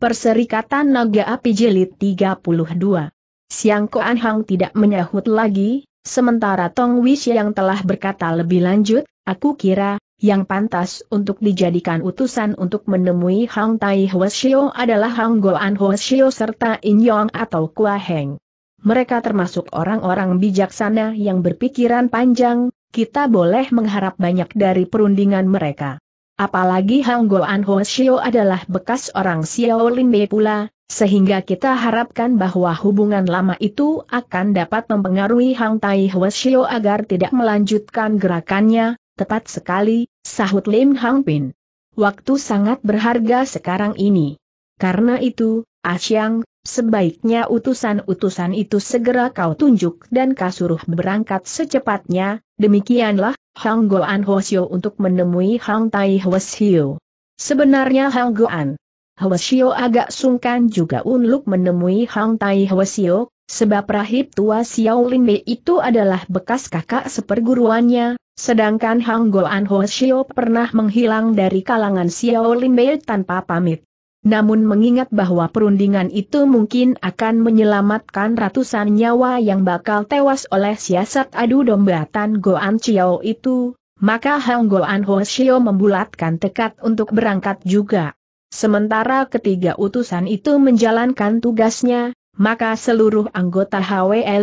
Perserikatan Naga Api Jelit 32. Siang Koan Hang tidak menyahut lagi, sementara Tong Wish yang telah berkata lebih lanjut, aku kira, yang pantas untuk dijadikan utusan untuk menemui Hang Tai Hwasyo adalah Hang Goan Hwasyo serta In Yong atau Kua Heng. Mereka termasuk orang-orang bijaksana yang berpikiran panjang, kita boleh mengharap banyak dari perundingan mereka. Apalagi Hang Goan Ho Shio adalah bekas orang Xiao Lin Bei pula, sehingga kita harapkan bahwa hubungan lama itu akan dapat mempengaruhi Hang Tai Ho Shio agar tidak melanjutkan gerakannya, tepat sekali, sahut Lim Hang Pin. Waktu sangat berharga sekarang ini. Karena itu, Asyang, sebaiknya utusan-utusan itu segera kau tunjuk dan kasuruh berangkat secepatnya, demikianlah, Hang Goan Hosio untuk menemui Hang Tai Hwasio. Sebenarnya Hang Goan Hwasio agak sungkan juga untuk menemui Hang Tai Hwasio, sebab rahib tua Xiao Lin Mei itu adalah bekas kakak seperguruannya, sedangkan Hang Goan Hwasio pernah menghilang dari kalangan Xiao Lin Mei tanpa pamit. Namun mengingat bahwa perundingan itu mungkin akan menyelamatkan ratusan nyawa yang bakal tewas oleh siasat adu domba Tan Goan Chiao itu, maka Hang Goan Ho Shio membulatkan tekad untuk berangkat juga. Sementara ketiga utusan itu menjalankan tugasnya, maka seluruh anggota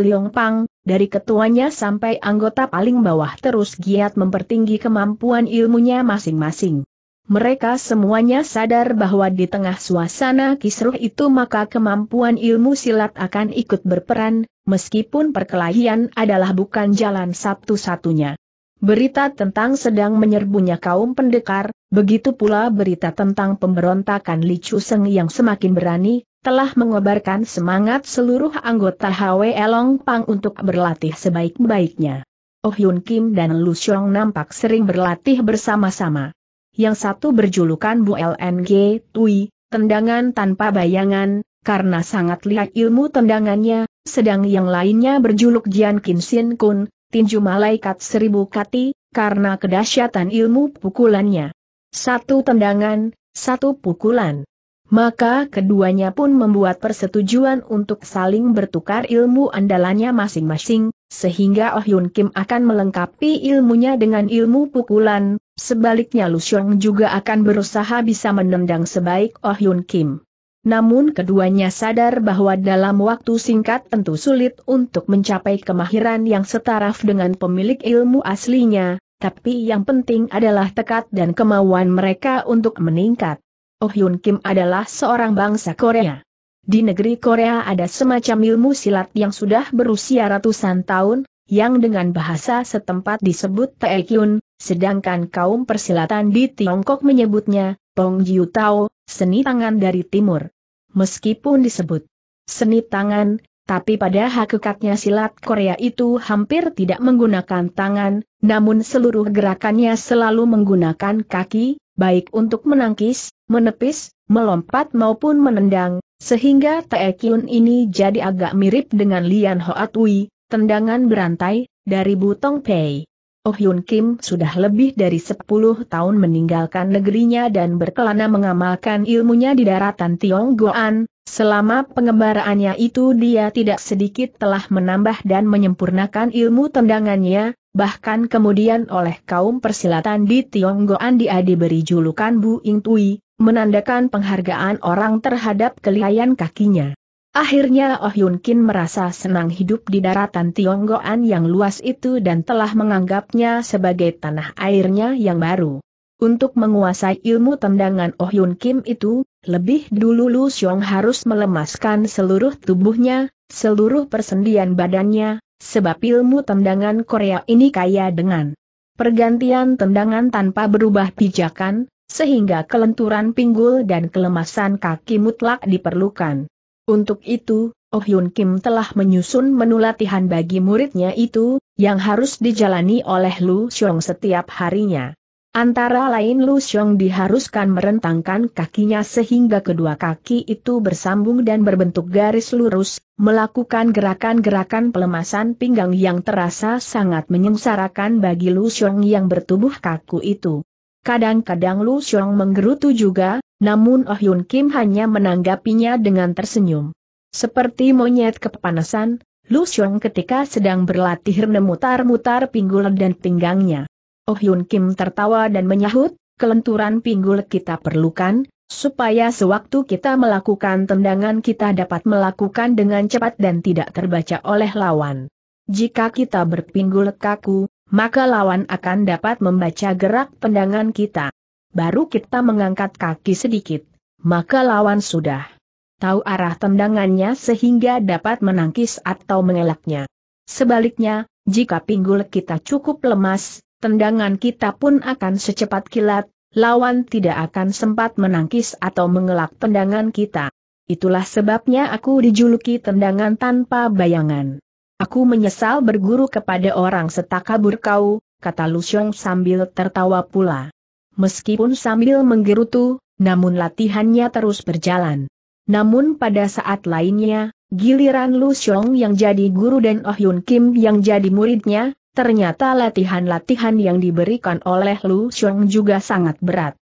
Liong Pang, dari ketuanya sampai anggota paling bawah terus giat mempertinggi kemampuan ilmunya masing-masing mereka semuanya sadar bahwa di tengah suasana kisruh itu maka kemampuan ilmu silat akan ikut berperan, meskipun perkelahian adalah bukan jalan satu-satunya. Berita tentang sedang menyerbunya kaum pendekar, begitu pula berita tentang pemberontakan Li Chuseng yang semakin berani, telah mengobarkan semangat seluruh anggota HW Long Pang untuk berlatih sebaik-baiknya. Oh Yun Kim dan Lu Xiong nampak sering berlatih bersama-sama yang satu berjulukan Bu LNG Tui, tendangan tanpa bayangan, karena sangat lihat ilmu tendangannya, sedang yang lainnya berjuluk Jian Kinsin Kun, tinju malaikat seribu kati, karena kedahsyatan ilmu pukulannya. Satu tendangan, satu pukulan. Maka keduanya pun membuat persetujuan untuk saling bertukar ilmu andalannya masing-masing, sehingga Oh Yun Kim akan melengkapi ilmunya dengan ilmu pukulan, Sebaliknya Lu Xiong juga akan berusaha bisa menendang sebaik Oh Yun Kim. Namun keduanya sadar bahwa dalam waktu singkat tentu sulit untuk mencapai kemahiran yang setaraf dengan pemilik ilmu aslinya, tapi yang penting adalah tekad dan kemauan mereka untuk meningkat. Oh Yun Kim adalah seorang bangsa Korea. Di negeri Korea ada semacam ilmu silat yang sudah berusia ratusan tahun, yang dengan bahasa setempat disebut Taekyun, Sedangkan kaum persilatan di Tiongkok menyebutnya, Pong Jiu Tao, seni tangan dari timur. Meskipun disebut seni tangan, tapi pada hakikatnya silat Korea itu hampir tidak menggunakan tangan, namun seluruh gerakannya selalu menggunakan kaki, baik untuk menangkis, menepis, melompat maupun menendang, sehingga Taekyun ini jadi agak mirip dengan Lian Hoatui, tendangan berantai, dari Butong Pei. Oh Hyun Kim sudah lebih dari 10 tahun meninggalkan negerinya dan berkelana mengamalkan ilmunya di daratan Tionggoan, selama pengembaraannya itu dia tidak sedikit telah menambah dan menyempurnakan ilmu tendangannya, bahkan kemudian oleh kaum persilatan di Tionggoan dia diberi julukan Bu Ing Tui, menandakan penghargaan orang terhadap kelihayan kakinya. Akhirnya Oh Yun Kin merasa senang hidup di daratan Tionggoan yang luas itu dan telah menganggapnya sebagai tanah airnya yang baru. Untuk menguasai ilmu tendangan Oh Yun Kim itu, lebih dulu Lu Xiong harus melemaskan seluruh tubuhnya, seluruh persendian badannya, sebab ilmu tendangan Korea ini kaya dengan pergantian tendangan tanpa berubah pijakan, sehingga kelenturan pinggul dan kelemasan kaki mutlak diperlukan. Untuk itu, Oh Hyun Kim telah menyusun menu latihan bagi muridnya itu, yang harus dijalani oleh Lu Xiong setiap harinya. Antara lain Lu Xiong diharuskan merentangkan kakinya sehingga kedua kaki itu bersambung dan berbentuk garis lurus, melakukan gerakan-gerakan pelemasan pinggang yang terasa sangat menyengsarakan bagi Lu Xiong yang bertubuh kaku itu. Kadang-kadang Lu Xiong menggerutu juga, namun Oh Yun Kim hanya menanggapinya dengan tersenyum. Seperti monyet kepanasan, Lu Xiong ketika sedang berlatih memutar-mutar pinggul dan pinggangnya. Oh Yun Kim tertawa dan menyahut, kelenturan pinggul kita perlukan, supaya sewaktu kita melakukan tendangan kita dapat melakukan dengan cepat dan tidak terbaca oleh lawan. Jika kita berpinggul kaku, maka lawan akan dapat membaca gerak pendangan kita. Baru kita mengangkat kaki sedikit, maka lawan sudah tahu arah tendangannya sehingga dapat menangkis atau mengelaknya. Sebaliknya, jika pinggul kita cukup lemas, tendangan kita pun akan secepat kilat, lawan tidak akan sempat menangkis atau mengelak tendangan kita. Itulah sebabnya aku dijuluki tendangan tanpa bayangan. Aku menyesal berguru kepada orang setakabur kau, kata Lusyong sambil tertawa pula. Meskipun sambil menggerutu, namun latihannya terus berjalan. Namun pada saat lainnya, giliran Lusyong yang jadi guru dan Oh Yun Kim yang jadi muridnya, ternyata latihan-latihan yang diberikan oleh Lusyong juga sangat berat.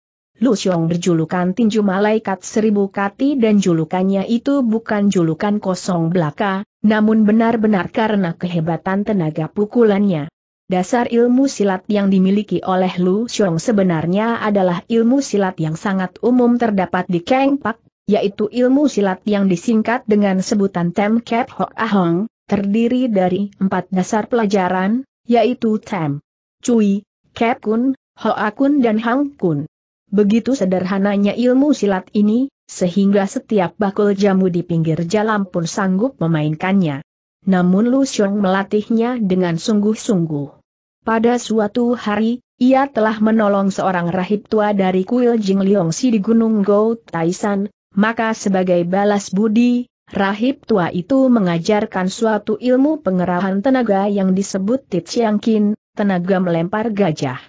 Lu Xiong berjulukan tinju malaikat seribu kati dan julukannya itu bukan julukan kosong belaka, namun benar-benar karena kehebatan tenaga pukulannya. Dasar ilmu silat yang dimiliki oleh Lu Xiong sebenarnya adalah ilmu silat yang sangat umum terdapat di Kang Pak, yaitu ilmu silat yang disingkat dengan sebutan Tem Kep Hok Ahong, terdiri dari empat dasar pelajaran, yaitu Tem, Cui, Kep Kun, Hoa Kun dan Hang Kun. Begitu sederhananya ilmu silat ini, sehingga setiap bakul jamu di pinggir jalan pun sanggup memainkannya. Namun Lu Xiong melatihnya dengan sungguh-sungguh. Pada suatu hari, ia telah menolong seorang rahib tua dari kuil Jing Si di Gunung Gou Taisan, maka sebagai balas budi, rahib tua itu mengajarkan suatu ilmu pengerahan tenaga yang disebut Titsiangkin, tenaga melempar gajah.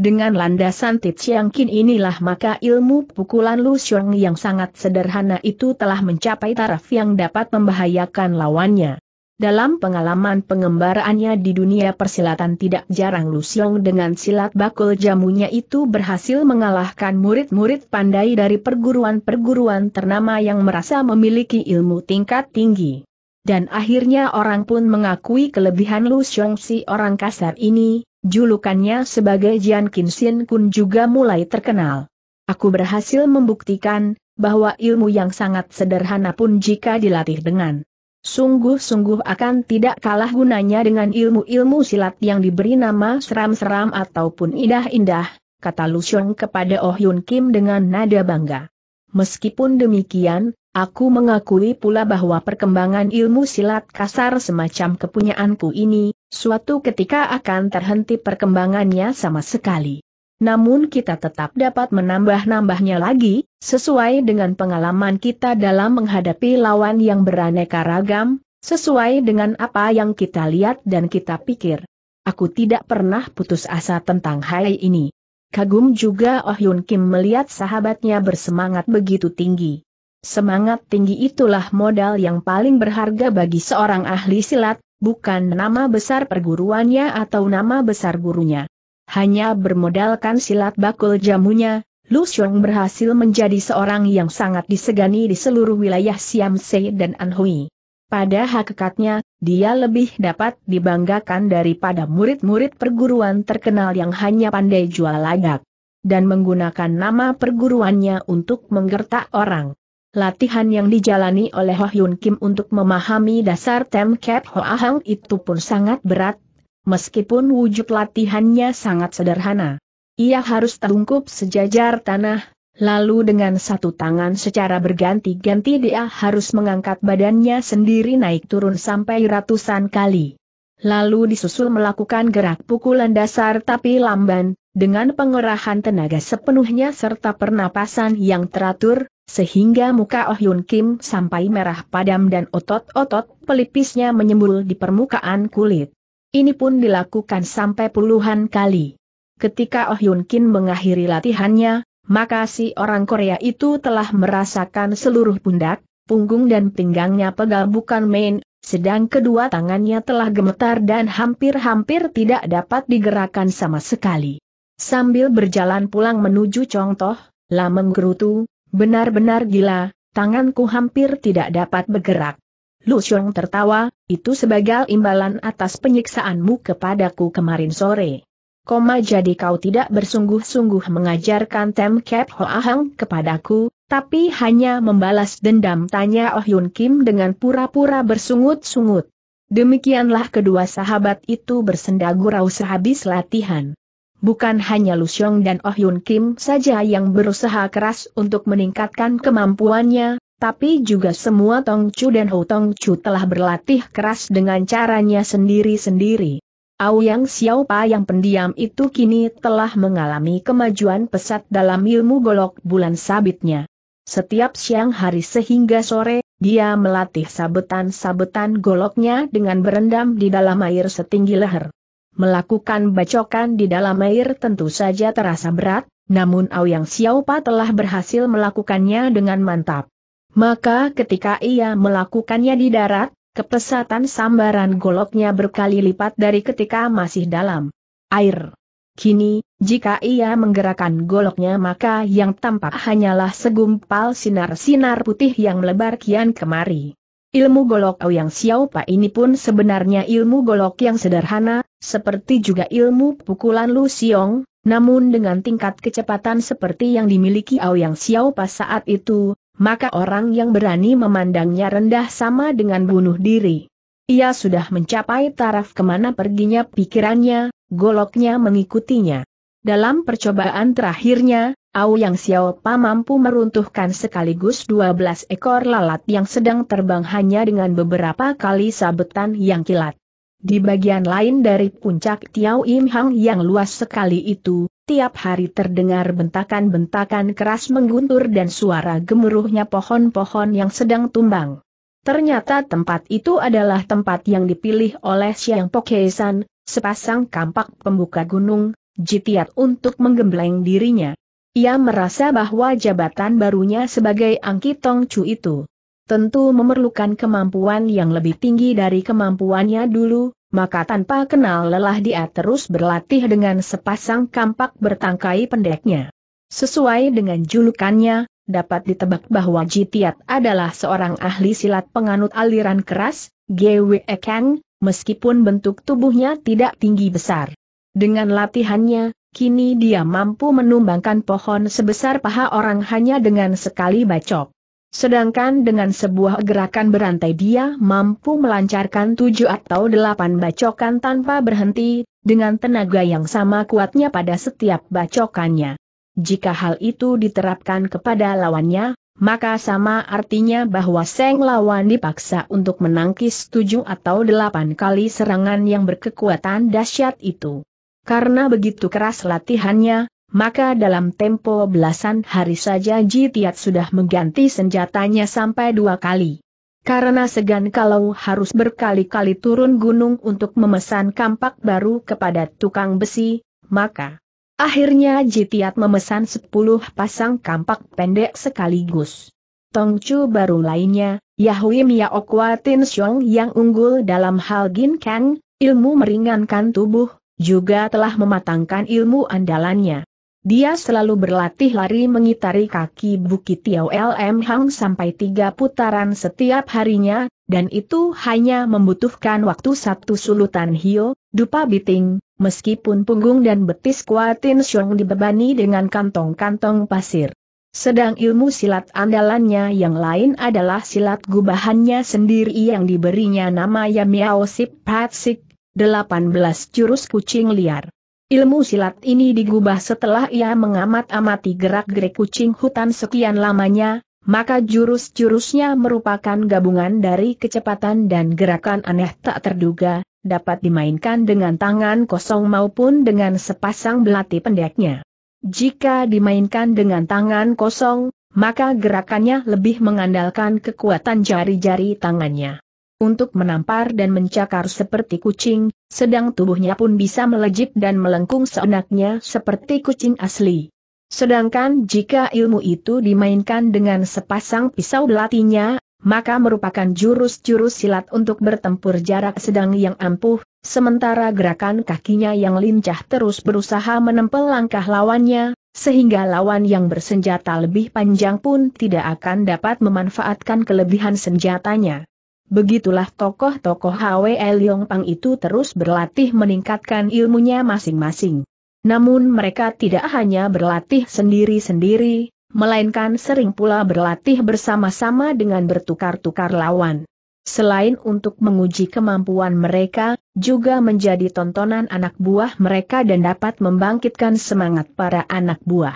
Dengan landasan kin inilah maka ilmu pukulan Lu Xiong yang sangat sederhana itu telah mencapai taraf yang dapat membahayakan lawannya. Dalam pengalaman pengembaraannya di dunia persilatan tidak jarang Lu Xiong dengan silat bakul jamunya itu berhasil mengalahkan murid-murid pandai dari perguruan-perguruan ternama yang merasa memiliki ilmu tingkat tinggi. Dan akhirnya orang pun mengakui kelebihan Lu Xiong si orang kasar ini, Julukannya sebagai Jian Kinsin Sin Kun juga mulai terkenal. Aku berhasil membuktikan, bahwa ilmu yang sangat sederhana pun jika dilatih dengan sungguh-sungguh akan tidak kalah gunanya dengan ilmu-ilmu silat yang diberi nama seram-seram ataupun indah-indah, kata Xiong kepada Oh Yun Kim dengan nada bangga. Meskipun demikian, aku mengakui pula bahwa perkembangan ilmu silat kasar semacam kepunyaanku ini, suatu ketika akan terhenti perkembangannya sama sekali. Namun kita tetap dapat menambah-nambahnya lagi, sesuai dengan pengalaman kita dalam menghadapi lawan yang beraneka ragam, sesuai dengan apa yang kita lihat dan kita pikir. Aku tidak pernah putus asa tentang hal ini. Kagum juga Oh Yun Kim melihat sahabatnya bersemangat begitu tinggi. Semangat tinggi itulah modal yang paling berharga bagi seorang ahli silat, bukan nama besar perguruannya atau nama besar gurunya. Hanya bermodalkan silat bakul jamunya, Lu Xiong berhasil menjadi seorang yang sangat disegani di seluruh wilayah Siamse dan Anhui. Pada hakikatnya, dia lebih dapat dibanggakan daripada murid-murid perguruan terkenal yang hanya pandai jual lagak dan menggunakan nama perguruannya untuk menggertak orang. Latihan yang dijalani oleh Ho Hyun Kim untuk memahami dasar Tem Kep Ahang itu pun sangat berat, meskipun wujud latihannya sangat sederhana. Ia harus terungkup sejajar tanah, lalu dengan satu tangan secara berganti-ganti dia harus mengangkat badannya sendiri naik turun sampai ratusan kali lalu disusul melakukan gerak pukulan dasar tapi lamban, dengan pengerahan tenaga sepenuhnya serta pernapasan yang teratur, sehingga muka Oh Yun Kim sampai merah padam dan otot-otot pelipisnya menyembul di permukaan kulit. Ini pun dilakukan sampai puluhan kali. Ketika Oh Yun Kim mengakhiri latihannya, maka si orang Korea itu telah merasakan seluruh pundak, punggung dan pinggangnya pegal bukan main, sedang kedua tangannya telah gemetar dan hampir-hampir tidak dapat digerakkan sama sekali. Sambil berjalan pulang menuju Contoh, lah menggerutu, benar-benar gila, tanganku hampir tidak dapat bergerak. Lu Xiong tertawa, itu sebagai imbalan atas penyiksaanmu kepadaku kemarin sore. Koma jadi kau tidak bersungguh-sungguh mengajarkan Tem Kep Hoa Hang kepadaku, tapi hanya membalas dendam tanya Oh Yun Kim dengan pura-pura bersungut-sungut. Demikianlah kedua sahabat itu bersenda gurau sehabis latihan. Bukan hanya Lu Xiong dan Oh Yun Kim saja yang berusaha keras untuk meningkatkan kemampuannya, tapi juga semua Tong Chu dan Ho Tong Chu telah berlatih keras dengan caranya sendiri-sendiri. Auyang Xiaopa yang pendiam itu kini telah mengalami kemajuan pesat dalam ilmu golok bulan sabitnya. Setiap siang hari sehingga sore, dia melatih sabetan-sabetan goloknya dengan berendam di dalam air setinggi leher. Melakukan bacokan di dalam air tentu saja terasa berat, namun Yang Xiaopa telah berhasil melakukannya dengan mantap. Maka ketika ia melakukannya di darat, kepesatan sambaran goloknya berkali lipat dari ketika masih dalam air. Kini, jika ia menggerakkan goloknya maka yang tampak hanyalah segumpal sinar-sinar putih yang melebar kian kemari. Ilmu golok Xiao Xiaopa ini pun sebenarnya ilmu golok yang sederhana, seperti juga ilmu pukulan Lu Xiong, namun dengan tingkat kecepatan seperti yang dimiliki Ouyang Xiaopa saat itu, maka orang yang berani memandangnya rendah sama dengan bunuh diri. Ia sudah mencapai taraf kemana perginya pikirannya, goloknya mengikutinya. Dalam percobaan terakhirnya, Au Yang Xiaopa mampu meruntuhkan sekaligus 12 ekor lalat yang sedang terbang hanya dengan beberapa kali sabetan yang kilat. Di bagian lain dari puncak Tiao Im Hang yang luas sekali itu, tiap hari terdengar bentakan-bentakan keras mengguntur dan suara gemuruhnya pohon-pohon yang sedang tumbang. Ternyata tempat itu adalah tempat yang dipilih oleh Xiang Pokesan, sepasang kampak pembuka gunung, jitiat untuk menggembleng dirinya. Ia merasa bahwa jabatan barunya sebagai Angkitong Chu itu tentu memerlukan kemampuan yang lebih tinggi dari kemampuannya dulu, maka tanpa kenal lelah dia terus berlatih dengan sepasang kampak bertangkai pendeknya. Sesuai dengan julukannya, dapat ditebak bahwa Jitiat adalah seorang ahli silat penganut aliran keras, Gwe Kang, meskipun bentuk tubuhnya tidak tinggi besar. Dengan latihannya, Kini dia mampu menumbangkan pohon sebesar paha orang hanya dengan sekali bacok. Sedangkan dengan sebuah gerakan berantai dia mampu melancarkan tujuh atau delapan bacokan tanpa berhenti, dengan tenaga yang sama kuatnya pada setiap bacokannya. Jika hal itu diterapkan kepada lawannya, maka sama artinya bahwa Seng lawan dipaksa untuk menangkis tujuh atau delapan kali serangan yang berkekuatan dahsyat itu. Karena begitu keras latihannya, maka dalam tempo belasan hari saja Ji Tiat sudah mengganti senjatanya sampai dua kali. Karena segan kalau harus berkali-kali turun gunung untuk memesan kampak baru kepada tukang besi, maka akhirnya Ji Tiat memesan sepuluh pasang kampak pendek sekaligus. Tongcu baru lainnya, Yahui Miaokwa Tin Xiong yang unggul dalam hal Gin Kang, ilmu meringankan tubuh, juga telah mematangkan ilmu andalannya. Dia selalu berlatih lari mengitari kaki Bukit Tiau LM Hang sampai tiga putaran setiap harinya, dan itu hanya membutuhkan waktu satu sulutan hio, dupa biting, meskipun punggung dan betis Kuatin Xiong dibebani dengan kantong-kantong pasir. Sedang ilmu silat andalannya yang lain adalah silat gubahannya sendiri yang diberinya nama Yamiao Sip Patsik 18 jurus kucing liar. Ilmu silat ini digubah setelah ia mengamat-amati gerak-gerik kucing hutan sekian lamanya, maka jurus-jurusnya merupakan gabungan dari kecepatan dan gerakan aneh tak terduga, dapat dimainkan dengan tangan kosong maupun dengan sepasang belati pendeknya. Jika dimainkan dengan tangan kosong, maka gerakannya lebih mengandalkan kekuatan jari-jari tangannya untuk menampar dan mencakar seperti kucing, sedang tubuhnya pun bisa melejit dan melengkung seenaknya seperti kucing asli. Sedangkan jika ilmu itu dimainkan dengan sepasang pisau belatinya, maka merupakan jurus-jurus silat untuk bertempur jarak sedang yang ampuh, sementara gerakan kakinya yang lincah terus berusaha menempel langkah lawannya, sehingga lawan yang bersenjata lebih panjang pun tidak akan dapat memanfaatkan kelebihan senjatanya. Begitulah tokoh-tokoh Hwe Leong Pang itu terus berlatih meningkatkan ilmunya masing-masing. Namun mereka tidak hanya berlatih sendiri-sendiri, melainkan sering pula berlatih bersama-sama dengan bertukar-tukar lawan. Selain untuk menguji kemampuan mereka, juga menjadi tontonan anak buah mereka dan dapat membangkitkan semangat para anak buah.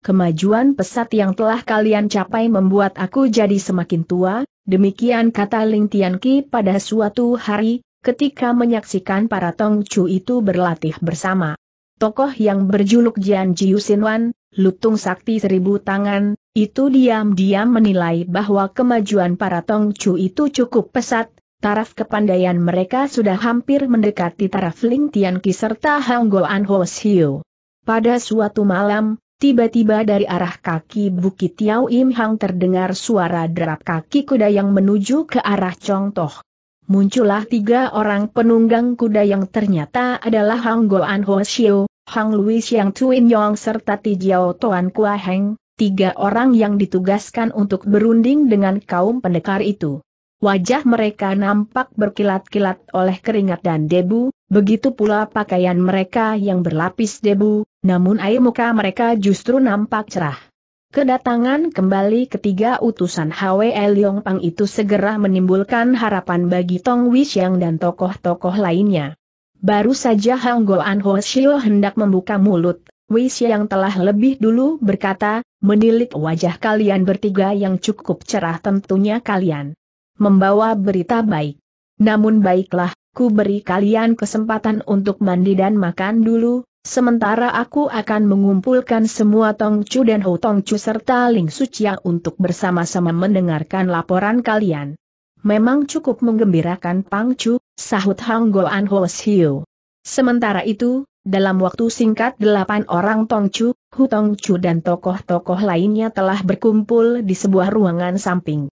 Kemajuan pesat yang telah kalian capai membuat aku jadi semakin tua, Demikian kata Ling Tianqi pada suatu hari, ketika menyaksikan para Tong Chu itu berlatih bersama. Tokoh yang berjuluk Jian Jiu Sinwan, Lutung Sakti Seribu Tangan, itu diam-diam menilai bahwa kemajuan para Tong Chu itu cukup pesat, taraf kepandaian mereka sudah hampir mendekati taraf Ling Tianqi serta Hang Goan Ho Pada suatu malam, Tiba-tiba dari arah kaki Bukit Yau Im Hang terdengar suara derap kaki kuda yang menuju ke arah Chong Toh. Muncullah tiga orang penunggang kuda yang ternyata adalah Hang Goan Ho Xiu, Hang Lui Xiang Tuin Yong serta Ti Jiao Toan Kua Heng, tiga orang yang ditugaskan untuk berunding dengan kaum pendekar itu. Wajah mereka nampak berkilat-kilat oleh keringat dan debu, Begitu pula pakaian mereka yang berlapis debu, namun air muka mereka justru nampak cerah. Kedatangan kembali ketiga utusan Hwe Leong Pang itu segera menimbulkan harapan bagi Tong Wixiang dan tokoh-tokoh lainnya. Baru saja Hang Goan Ho Shio hendak membuka mulut, Wixiang telah lebih dulu berkata, menilik wajah kalian bertiga yang cukup cerah tentunya kalian membawa berita baik. Namun baiklah, ku beri kalian kesempatan untuk mandi dan makan dulu, sementara aku akan mengumpulkan semua Tongcu dan Ho Tongcu serta Ling Sucia untuk bersama-sama mendengarkan laporan kalian. Memang cukup menggembirakan Pangcu, sahut Hang An Ho Siu. Sementara itu, dalam waktu singkat delapan orang Tongcu, Hu dan tokoh-tokoh lainnya telah berkumpul di sebuah ruangan samping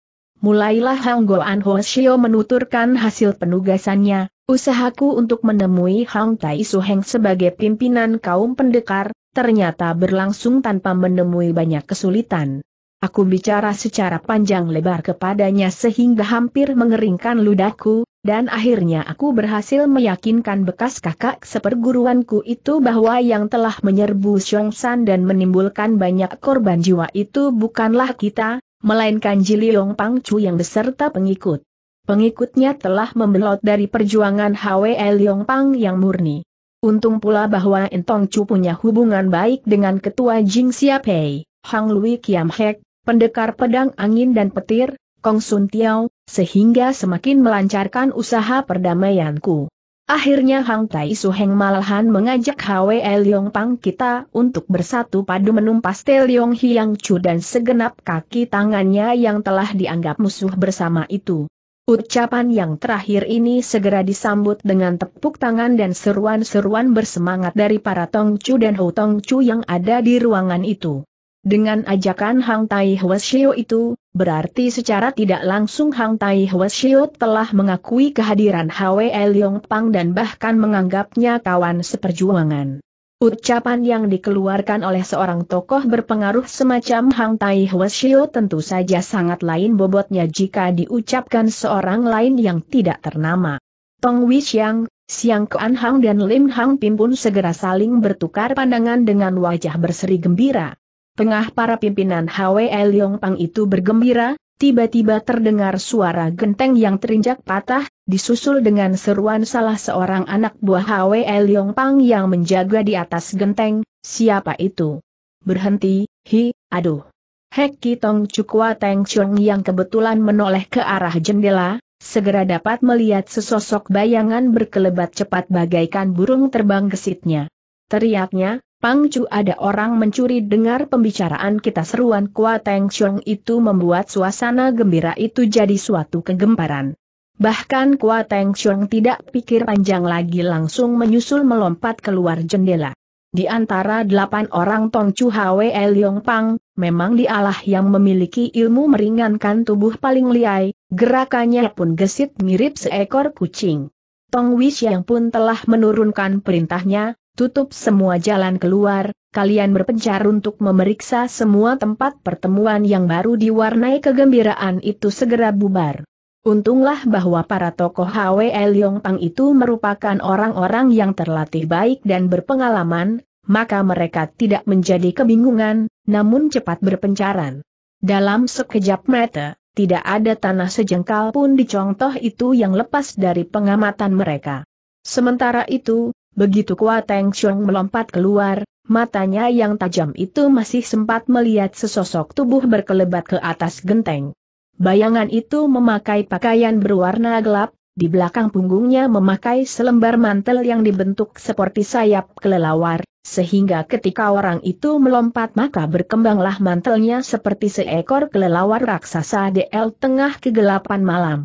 mulailah Hang Goan Hoshio menuturkan hasil penugasannya, usahaku untuk menemui Hang Tai Heng sebagai pimpinan kaum pendekar, ternyata berlangsung tanpa menemui banyak kesulitan. Aku bicara secara panjang lebar kepadanya sehingga hampir mengeringkan ludahku, dan akhirnya aku berhasil meyakinkan bekas kakak seperguruanku itu bahwa yang telah menyerbu Xiong San dan menimbulkan banyak korban jiwa itu bukanlah kita, melainkan Jili Pang Chu yang beserta pengikut. Pengikutnya telah membelot dari perjuangan HWL Pang yang murni. Untung pula bahwa Entong Chu punya hubungan baik dengan ketua Jing Xiapei, Hang Lui Kiam Hek, pendekar pedang angin dan petir, Kong Sun Tiao, sehingga semakin melancarkan usaha perdamaianku. Akhirnya Hang Tai Su Heng malahan mengajak Hwe Leong Pang kita untuk bersatu padu menumpas Te Leong Hiang Chu dan segenap kaki tangannya yang telah dianggap musuh bersama itu. Ucapan yang terakhir ini segera disambut dengan tepuk tangan dan seruan-seruan bersemangat dari para Tong Chu dan Ho Tong Chu yang ada di ruangan itu. Dengan ajakan Hang Tai Shio itu, berarti secara tidak langsung Hang Tai Shio telah mengakui kehadiran Hwe Leong Pang dan bahkan menganggapnya kawan seperjuangan. Ucapan yang dikeluarkan oleh seorang tokoh berpengaruh semacam Hang Tai Shio tentu saja sangat lain bobotnya jika diucapkan seorang lain yang tidak ternama. Tong Wixiang, Siang Kuan Hang dan Lim Hang Pim pun segera saling bertukar pandangan dengan wajah berseri gembira. Tengah para pimpinan HWL Pang itu bergembira, tiba-tiba terdengar suara genteng yang terinjak patah, disusul dengan seruan salah seorang anak buah HWL Pang yang menjaga di atas genteng, siapa itu? Berhenti, hi, aduh. Heki Tong Chukwa Teng Chong yang kebetulan menoleh ke arah jendela, segera dapat melihat sesosok bayangan berkelebat cepat bagaikan burung terbang gesitnya. Teriaknya, Pang Chu ada orang mencuri dengar pembicaraan kita seruan Kua Teng Xiong itu membuat suasana gembira itu jadi suatu kegemparan. Bahkan Kua Teng Xiong tidak pikir panjang lagi langsung menyusul melompat keluar jendela. Di antara delapan orang Tong Chu Hwe Leong Pang, memang dialah yang memiliki ilmu meringankan tubuh paling liai, gerakannya pun gesit mirip seekor kucing. Tong Wish yang pun telah menurunkan perintahnya, tutup semua jalan keluar, kalian berpencar untuk memeriksa semua tempat pertemuan yang baru diwarnai kegembiraan itu segera bubar. Untunglah bahwa para tokoh HWL Pang itu merupakan orang-orang yang terlatih baik dan berpengalaman, maka mereka tidak menjadi kebingungan, namun cepat berpencaran. Dalam sekejap mata, tidak ada tanah sejengkal pun di contoh itu yang lepas dari pengamatan mereka. Sementara itu, Begitu kuat Teng Xiong melompat keluar, matanya yang tajam itu masih sempat melihat sesosok tubuh berkelebat ke atas genteng. Bayangan itu memakai pakaian berwarna gelap, di belakang punggungnya memakai selembar mantel yang dibentuk seperti sayap kelelawar, sehingga ketika orang itu melompat maka berkembanglah mantelnya seperti seekor kelelawar raksasa DL tengah kegelapan malam.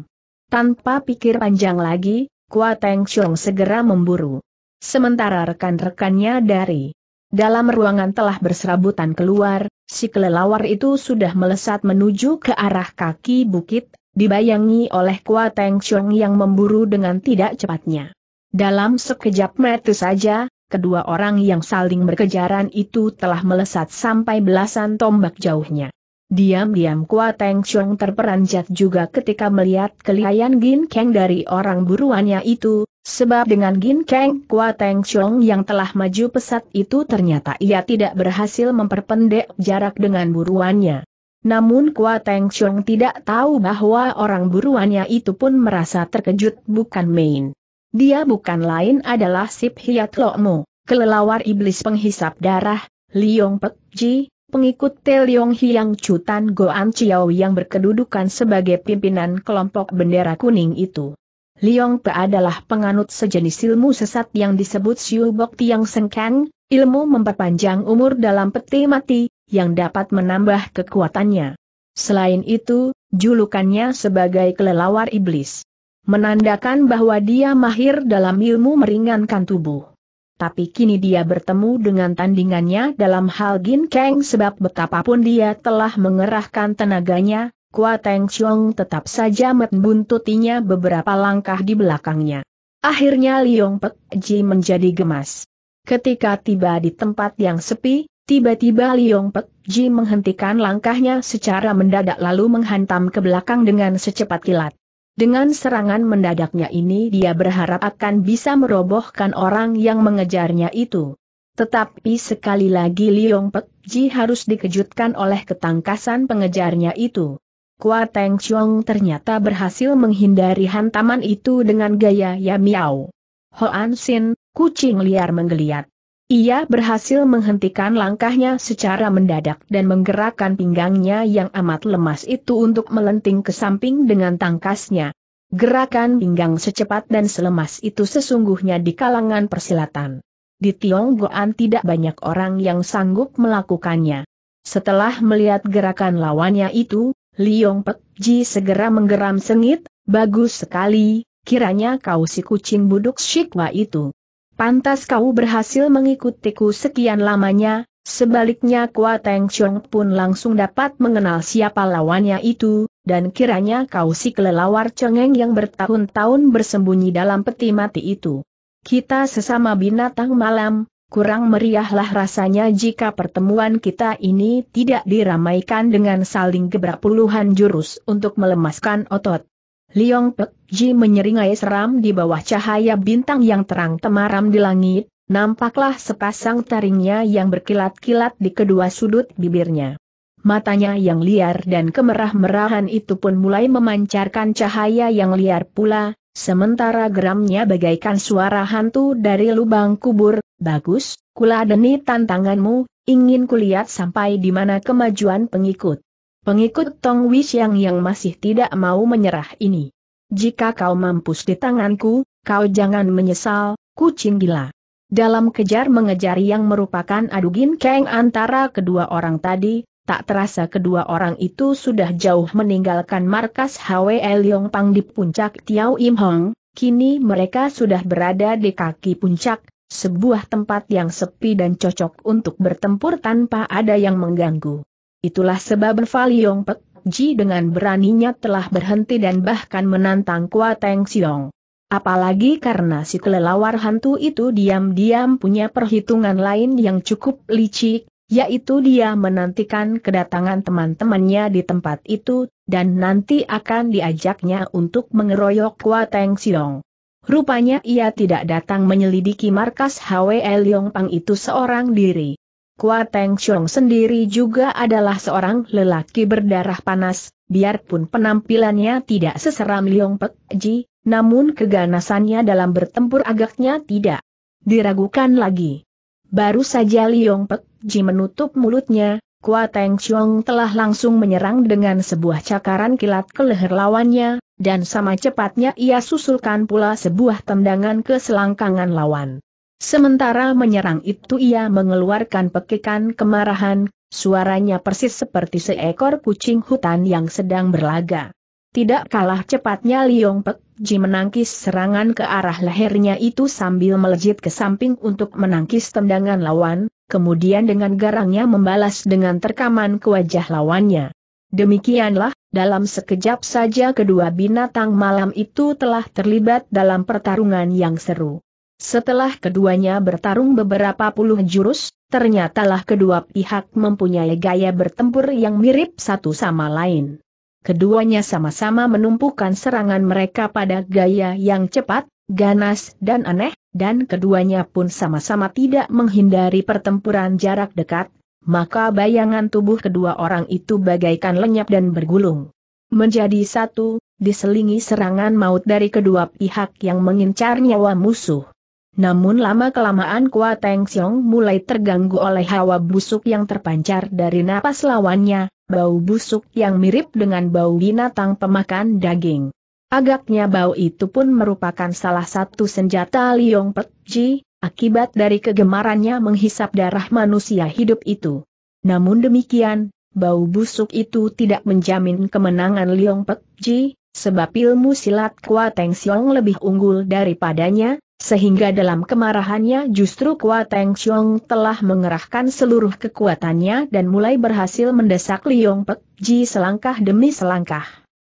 Tanpa pikir panjang lagi, Kuateng Xiong segera memburu. Sementara rekan-rekannya dari dalam ruangan telah berserabutan keluar, si kelelawar itu sudah melesat menuju ke arah kaki bukit, dibayangi oleh Kua Teng Chong yang memburu dengan tidak cepatnya. Dalam sekejap mata saja, kedua orang yang saling berkejaran itu telah melesat sampai belasan tombak jauhnya. Diam-diam Kua Teng Chong terperanjat juga ketika melihat kelihayan Gin Kang dari orang buruannya itu, Sebab dengan Gin Kang Kua Teng Chong yang telah maju pesat itu ternyata ia tidak berhasil memperpendek jarak dengan buruannya. Namun Kua Teng Chong tidak tahu bahwa orang buruannya itu pun merasa terkejut bukan main. Dia bukan lain adalah Sip Hiat Lo Mo, kelelawar iblis penghisap darah, Liong Pek Ji, pengikut Te Liong Hiang Chutan Goan Chiao yang berkedudukan sebagai pimpinan kelompok bendera kuning itu. Liong Pe adalah penganut sejenis ilmu sesat yang disebut Xiu Bok Tiang Sengkang, ilmu memperpanjang umur dalam peti mati, yang dapat menambah kekuatannya. Selain itu, julukannya sebagai kelelawar iblis. Menandakan bahwa dia mahir dalam ilmu meringankan tubuh. Tapi kini dia bertemu dengan tandingannya dalam hal Gin Kang sebab betapapun dia telah mengerahkan tenaganya, Kua Teng tetap saja membuntutinya beberapa langkah di belakangnya. Akhirnya Liong Pek Ji menjadi gemas. Ketika tiba di tempat yang sepi, tiba-tiba Liong Pek Ji menghentikan langkahnya secara mendadak lalu menghantam ke belakang dengan secepat kilat. Dengan serangan mendadaknya ini dia berharap akan bisa merobohkan orang yang mengejarnya itu. Tetapi sekali lagi Liong Pek Ji harus dikejutkan oleh ketangkasan pengejarnya itu. Kua Teng Chiong ternyata berhasil menghindari hantaman itu dengan gaya Ya Miao. Hoan Sin, kucing liar menggeliat. Ia berhasil menghentikan langkahnya secara mendadak dan menggerakkan pinggangnya yang amat lemas itu untuk melenting ke samping dengan tangkasnya. Gerakan pinggang secepat dan selemas itu sesungguhnya di kalangan persilatan. Di Tionggoan tidak banyak orang yang sanggup melakukannya. Setelah melihat gerakan lawannya itu, Liong Pek Ji segera menggeram sengit, bagus sekali, kiranya kau si kucing buduk Shikwa itu. Pantas kau berhasil mengikutiku sekian lamanya, sebaliknya Kua Teng Chong pun langsung dapat mengenal siapa lawannya itu, dan kiranya kau si kelelawar cengeng yang bertahun-tahun bersembunyi dalam peti mati itu. Kita sesama binatang malam, kurang meriahlah rasanya jika pertemuan kita ini tidak diramaikan dengan saling gebrak puluhan jurus untuk melemaskan otot. Liong Pek Ji menyeringai seram di bawah cahaya bintang yang terang temaram di langit, nampaklah sepasang taringnya yang berkilat-kilat di kedua sudut bibirnya. Matanya yang liar dan kemerah-merahan itu pun mulai memancarkan cahaya yang liar pula, Sementara geramnya bagaikan suara hantu dari lubang kubur, bagus, kuladeni tantanganmu, ingin kulihat sampai di mana kemajuan pengikut. Pengikut Tong Wishang yang masih tidak mau menyerah ini. Jika kau mampus di tanganku, kau jangan menyesal, kucing gila. Dalam kejar-mengejar yang merupakan adu keng antara kedua orang tadi, Tak terasa kedua orang itu sudah jauh meninggalkan markas HWL Yongpang di puncak Tiao Im Hong, kini mereka sudah berada di kaki puncak, sebuah tempat yang sepi dan cocok untuk bertempur tanpa ada yang mengganggu. Itulah sebab Fal Yong Pek Ji dengan beraninya telah berhenti dan bahkan menantang Kua Teng Siong. Apalagi karena si kelelawar hantu itu diam-diam punya perhitungan lain yang cukup licik, yaitu dia menantikan kedatangan teman-temannya di tempat itu, dan nanti akan diajaknya untuk mengeroyok Kuateng Siong. Rupanya ia tidak datang menyelidiki markas HWL Pang itu seorang diri. Kuateng Siong sendiri juga adalah seorang lelaki berdarah panas, biarpun penampilannya tidak seseram Leong Pek Ji, namun keganasannya dalam bertempur agaknya tidak diragukan lagi. Baru saja Leong Pek Ji menutup mulutnya, Kua Teng Chiong telah langsung menyerang dengan sebuah cakaran kilat ke leher lawannya, dan sama cepatnya ia susulkan pula sebuah tendangan ke selangkangan lawan. Sementara menyerang itu ia mengeluarkan pekikan kemarahan, suaranya persis seperti seekor kucing hutan yang sedang berlaga. Tidak kalah cepatnya Liong Pek Ji menangkis serangan ke arah lehernya itu sambil melejit ke samping untuk menangkis tendangan lawan, kemudian dengan garangnya membalas dengan terkaman ke wajah lawannya. Demikianlah, dalam sekejap saja kedua binatang malam itu telah terlibat dalam pertarungan yang seru. Setelah keduanya bertarung beberapa puluh jurus, ternyatalah kedua pihak mempunyai gaya bertempur yang mirip satu sama lain. Keduanya sama-sama menumpukan serangan mereka pada gaya yang cepat, ganas dan aneh, dan keduanya pun sama-sama tidak menghindari pertempuran jarak dekat, maka bayangan tubuh kedua orang itu bagaikan lenyap dan bergulung. Menjadi satu, diselingi serangan maut dari kedua pihak yang mengincar nyawa musuh. Namun lama-kelamaan Kua Teng Xiong mulai terganggu oleh hawa busuk yang terpancar dari napas lawannya, bau busuk yang mirip dengan bau binatang pemakan daging. Agaknya bau itu pun merupakan salah satu senjata Liong Pek Ji, akibat dari kegemarannya menghisap darah manusia hidup itu. Namun demikian, bau busuk itu tidak menjamin kemenangan Liong Pek Ji, sebab ilmu silat Kua Teng Siong lebih unggul daripadanya, sehingga dalam kemarahannya justru Kua Teng Siong telah mengerahkan seluruh kekuatannya dan mulai berhasil mendesak Liong Pek Ji selangkah demi selangkah.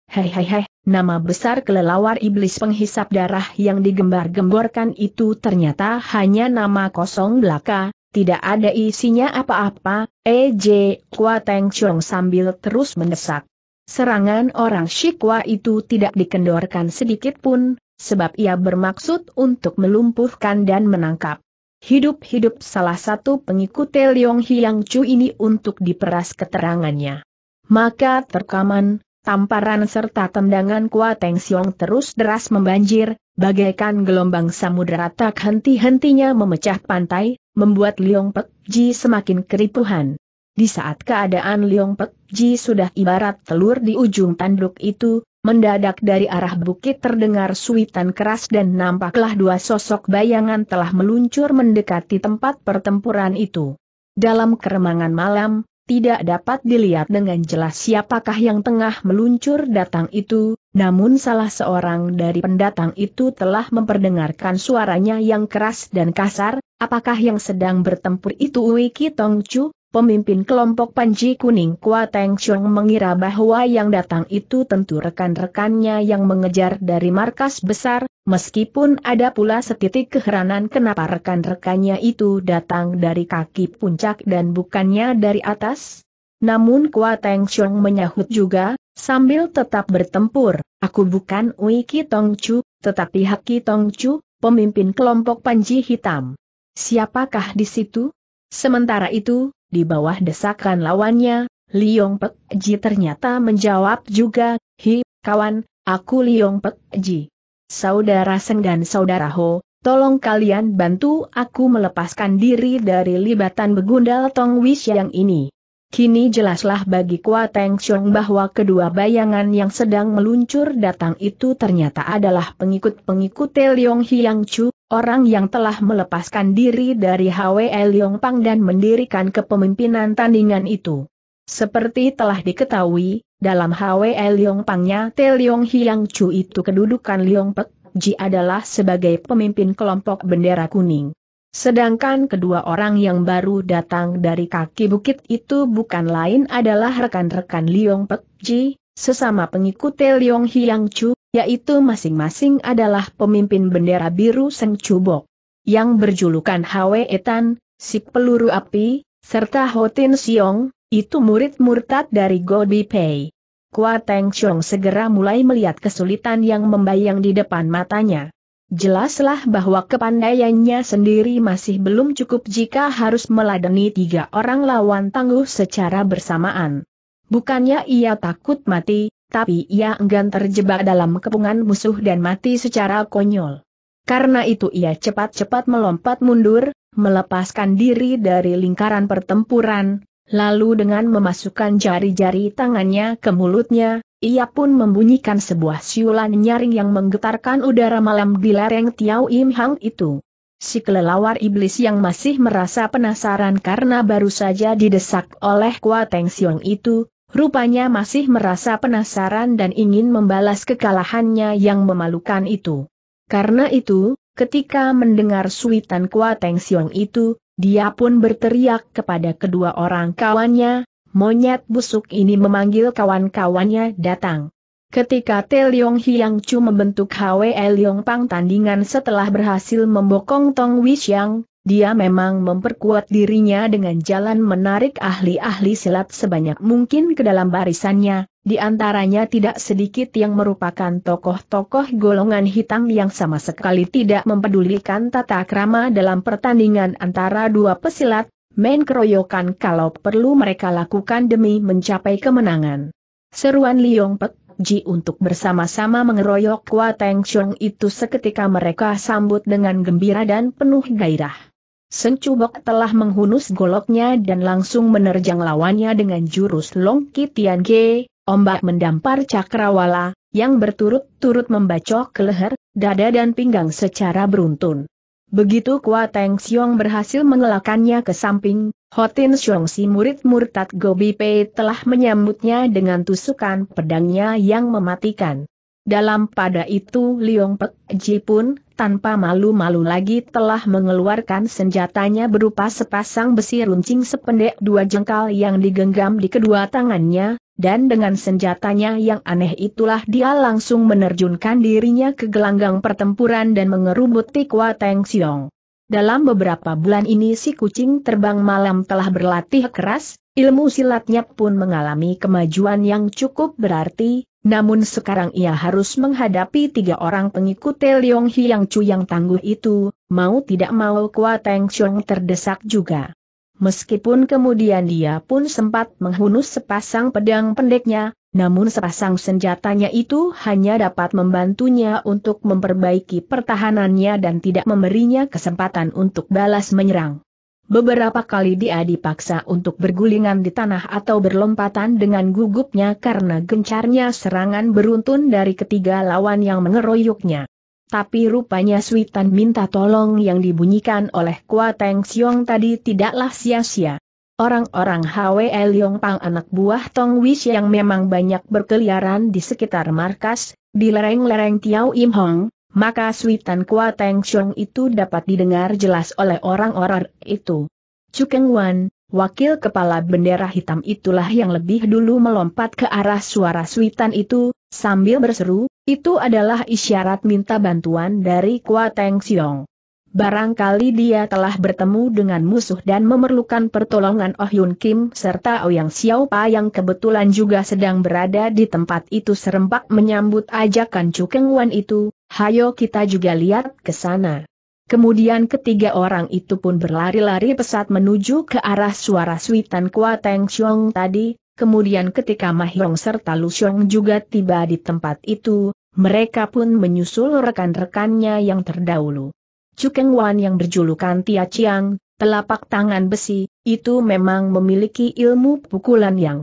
Hei hei hei! Nama besar kelelawar iblis penghisap darah yang digembar-gemborkan itu ternyata hanya nama kosong belaka, tidak ada isinya apa-apa, E.J. Kuateng Chong sambil terus mendesak. Serangan orang Shikwa itu tidak dikendorkan sedikit pun, sebab ia bermaksud untuk melumpuhkan dan menangkap hidup-hidup salah satu pengikut Leong Hiang Chu ini untuk diperas keterangannya. Maka terkaman, Tamparan serta tendangan kuat Teng Siong terus deras membanjir, bagaikan gelombang samudera tak henti-hentinya memecah pantai, membuat Liong Pek Ji semakin keripuhan. Di saat keadaan Liong Pek Ji sudah ibarat telur di ujung tanduk itu, mendadak dari arah bukit terdengar suitan keras dan nampaklah dua sosok bayangan telah meluncur mendekati tempat pertempuran itu. Dalam keremangan malam, tidak dapat dilihat dengan jelas siapakah yang tengah meluncur datang itu, namun salah seorang dari pendatang itu telah memperdengarkan suaranya yang keras dan kasar, apakah yang sedang bertempur itu Wiki Tongcu, Pemimpin kelompok Panji Kuning Kua Teng Chong mengira bahwa yang datang itu tentu rekan-rekannya yang mengejar dari markas besar, meskipun ada pula setitik keheranan kenapa rekan-rekannya itu datang dari kaki puncak dan bukannya dari atas. Namun Kua Teng Chong menyahut juga, sambil tetap bertempur, aku bukan Ui Kitong Chu, tetapi Hak Tong Chu, pemimpin kelompok Panji Hitam. Siapakah di situ? Sementara itu, di bawah desakan lawannya, Liong Pek Ji ternyata menjawab juga, Hi, kawan, aku Liong Pek Ji. Saudara Seng dan Saudara Ho, tolong kalian bantu aku melepaskan diri dari libatan begundal Tong Wish yang ini. Kini jelaslah bagi Kua Teng Xiong bahwa kedua bayangan yang sedang meluncur datang itu ternyata adalah pengikut-pengikut Liong Hiang Chu, orang yang telah melepaskan diri dari HWL Pang dan mendirikan kepemimpinan tandingan itu. Seperti telah diketahui, dalam HWL Pangnya Te Leong Hiang Chu itu kedudukan Leong Pek Ji adalah sebagai pemimpin kelompok bendera kuning. Sedangkan kedua orang yang baru datang dari kaki bukit itu bukan lain adalah rekan-rekan Leong Pek Ji, sesama pengikut Te Leong Hiang Chu, yaitu masing-masing adalah pemimpin bendera biru Seng Chubok. Yang berjulukan Hwe Etan, Sik Peluru Api, serta Hotin Siong, itu murid murtad dari Godi Pei. Kua Teng Chong segera mulai melihat kesulitan yang membayang di depan matanya. Jelaslah bahwa kepandaiannya sendiri masih belum cukup jika harus meladeni tiga orang lawan tangguh secara bersamaan. Bukannya ia takut mati, tapi ia enggan terjebak dalam kepungan musuh dan mati secara konyol. Karena itu ia cepat-cepat melompat mundur, melepaskan diri dari lingkaran pertempuran, lalu dengan memasukkan jari-jari tangannya ke mulutnya, ia pun membunyikan sebuah siulan nyaring yang menggetarkan udara malam di lereng Tiao Im Hang itu. Si kelelawar iblis yang masih merasa penasaran karena baru saja didesak oleh Kua Teng Siong itu, Rupanya masih merasa penasaran dan ingin membalas kekalahannya yang memalukan itu. Karena itu, ketika mendengar suitan Kuateng Siong itu, dia pun berteriak kepada kedua orang kawannya, monyet busuk ini memanggil kawan-kawannya datang. Ketika Te Leong Hiang Chu membentuk HWE Leong Pang tandingan setelah berhasil membokong Tong Wishyang, dia memang memperkuat dirinya dengan jalan menarik ahli-ahli silat sebanyak mungkin ke dalam barisannya, di antaranya tidak sedikit yang merupakan tokoh-tokoh golongan hitam yang sama sekali tidak mempedulikan tata krama dalam pertandingan antara dua pesilat, main keroyokan kalau perlu mereka lakukan demi mencapai kemenangan. Seruan Liong Pek Ji untuk bersama-sama mengeroyok Kwa Teng Chong itu seketika mereka sambut dengan gembira dan penuh gairah. Sencubok telah menghunus goloknya dan langsung menerjang lawannya dengan jurus Long Tian Ge, ombak mendampar cakrawala, yang berturut-turut membacok ke leher, dada dan pinggang secara beruntun. Begitu kuat Teng Xiong berhasil mengelakannya ke samping, Hotin Xiong si murid murtad Gobi Pei telah menyambutnya dengan tusukan pedangnya yang mematikan. Dalam pada itu Liong Pek Ji pun, tanpa malu-malu lagi telah mengeluarkan senjatanya berupa sepasang besi runcing sependek dua jengkal yang digenggam di kedua tangannya, dan dengan senjatanya yang aneh itulah dia langsung menerjunkan dirinya ke gelanggang pertempuran dan mengerubut Tikwa Teng Siong. Dalam beberapa bulan ini si kucing terbang malam telah berlatih keras, ilmu silatnya pun mengalami kemajuan yang cukup berarti, namun sekarang ia harus menghadapi tiga orang pengikut Leong Hiang Chu yang tangguh itu, mau tidak mau Kua Teng Xiong terdesak juga. Meskipun kemudian dia pun sempat menghunus sepasang pedang pendeknya, namun sepasang senjatanya itu hanya dapat membantunya untuk memperbaiki pertahanannya dan tidak memberinya kesempatan untuk balas menyerang. Beberapa kali dia dipaksa untuk bergulingan di tanah atau berlompatan dengan gugupnya karena gencarnya serangan beruntun dari ketiga lawan yang mengeroyoknya. Tapi rupanya Switan minta tolong yang dibunyikan oleh Kua Teng Siong tadi tidaklah sia-sia. Orang-orang HW Liong Pang anak buah Tong Wish yang memang banyak berkeliaran di sekitar markas, di lereng-lereng Tiao Im Hong, maka suitan Kuateng Teng itu dapat didengar jelas oleh orang-orang itu. Cukeng Wan, wakil kepala bendera hitam itulah yang lebih dulu melompat ke arah suara suitan itu, sambil berseru, itu adalah isyarat minta bantuan dari Kuateng Teng Barangkali dia telah bertemu dengan musuh dan memerlukan pertolongan Oh Yun Kim serta Ouyang oh Pa yang kebetulan juga sedang berada di tempat itu serempak menyambut ajakan Chu Cukeng Wan itu, hayo kita juga lihat ke sana. Kemudian ketiga orang itu pun berlari-lari pesat menuju ke arah suara suitan Kuateng Xiong tadi, kemudian ketika Mahyong serta Lu Xiong juga tiba di tempat itu, mereka pun menyusul rekan-rekannya yang terdahulu. Cukeng Wan yang berjulukan Tia Chiang, telapak tangan besi, itu memang memiliki ilmu pukulan yang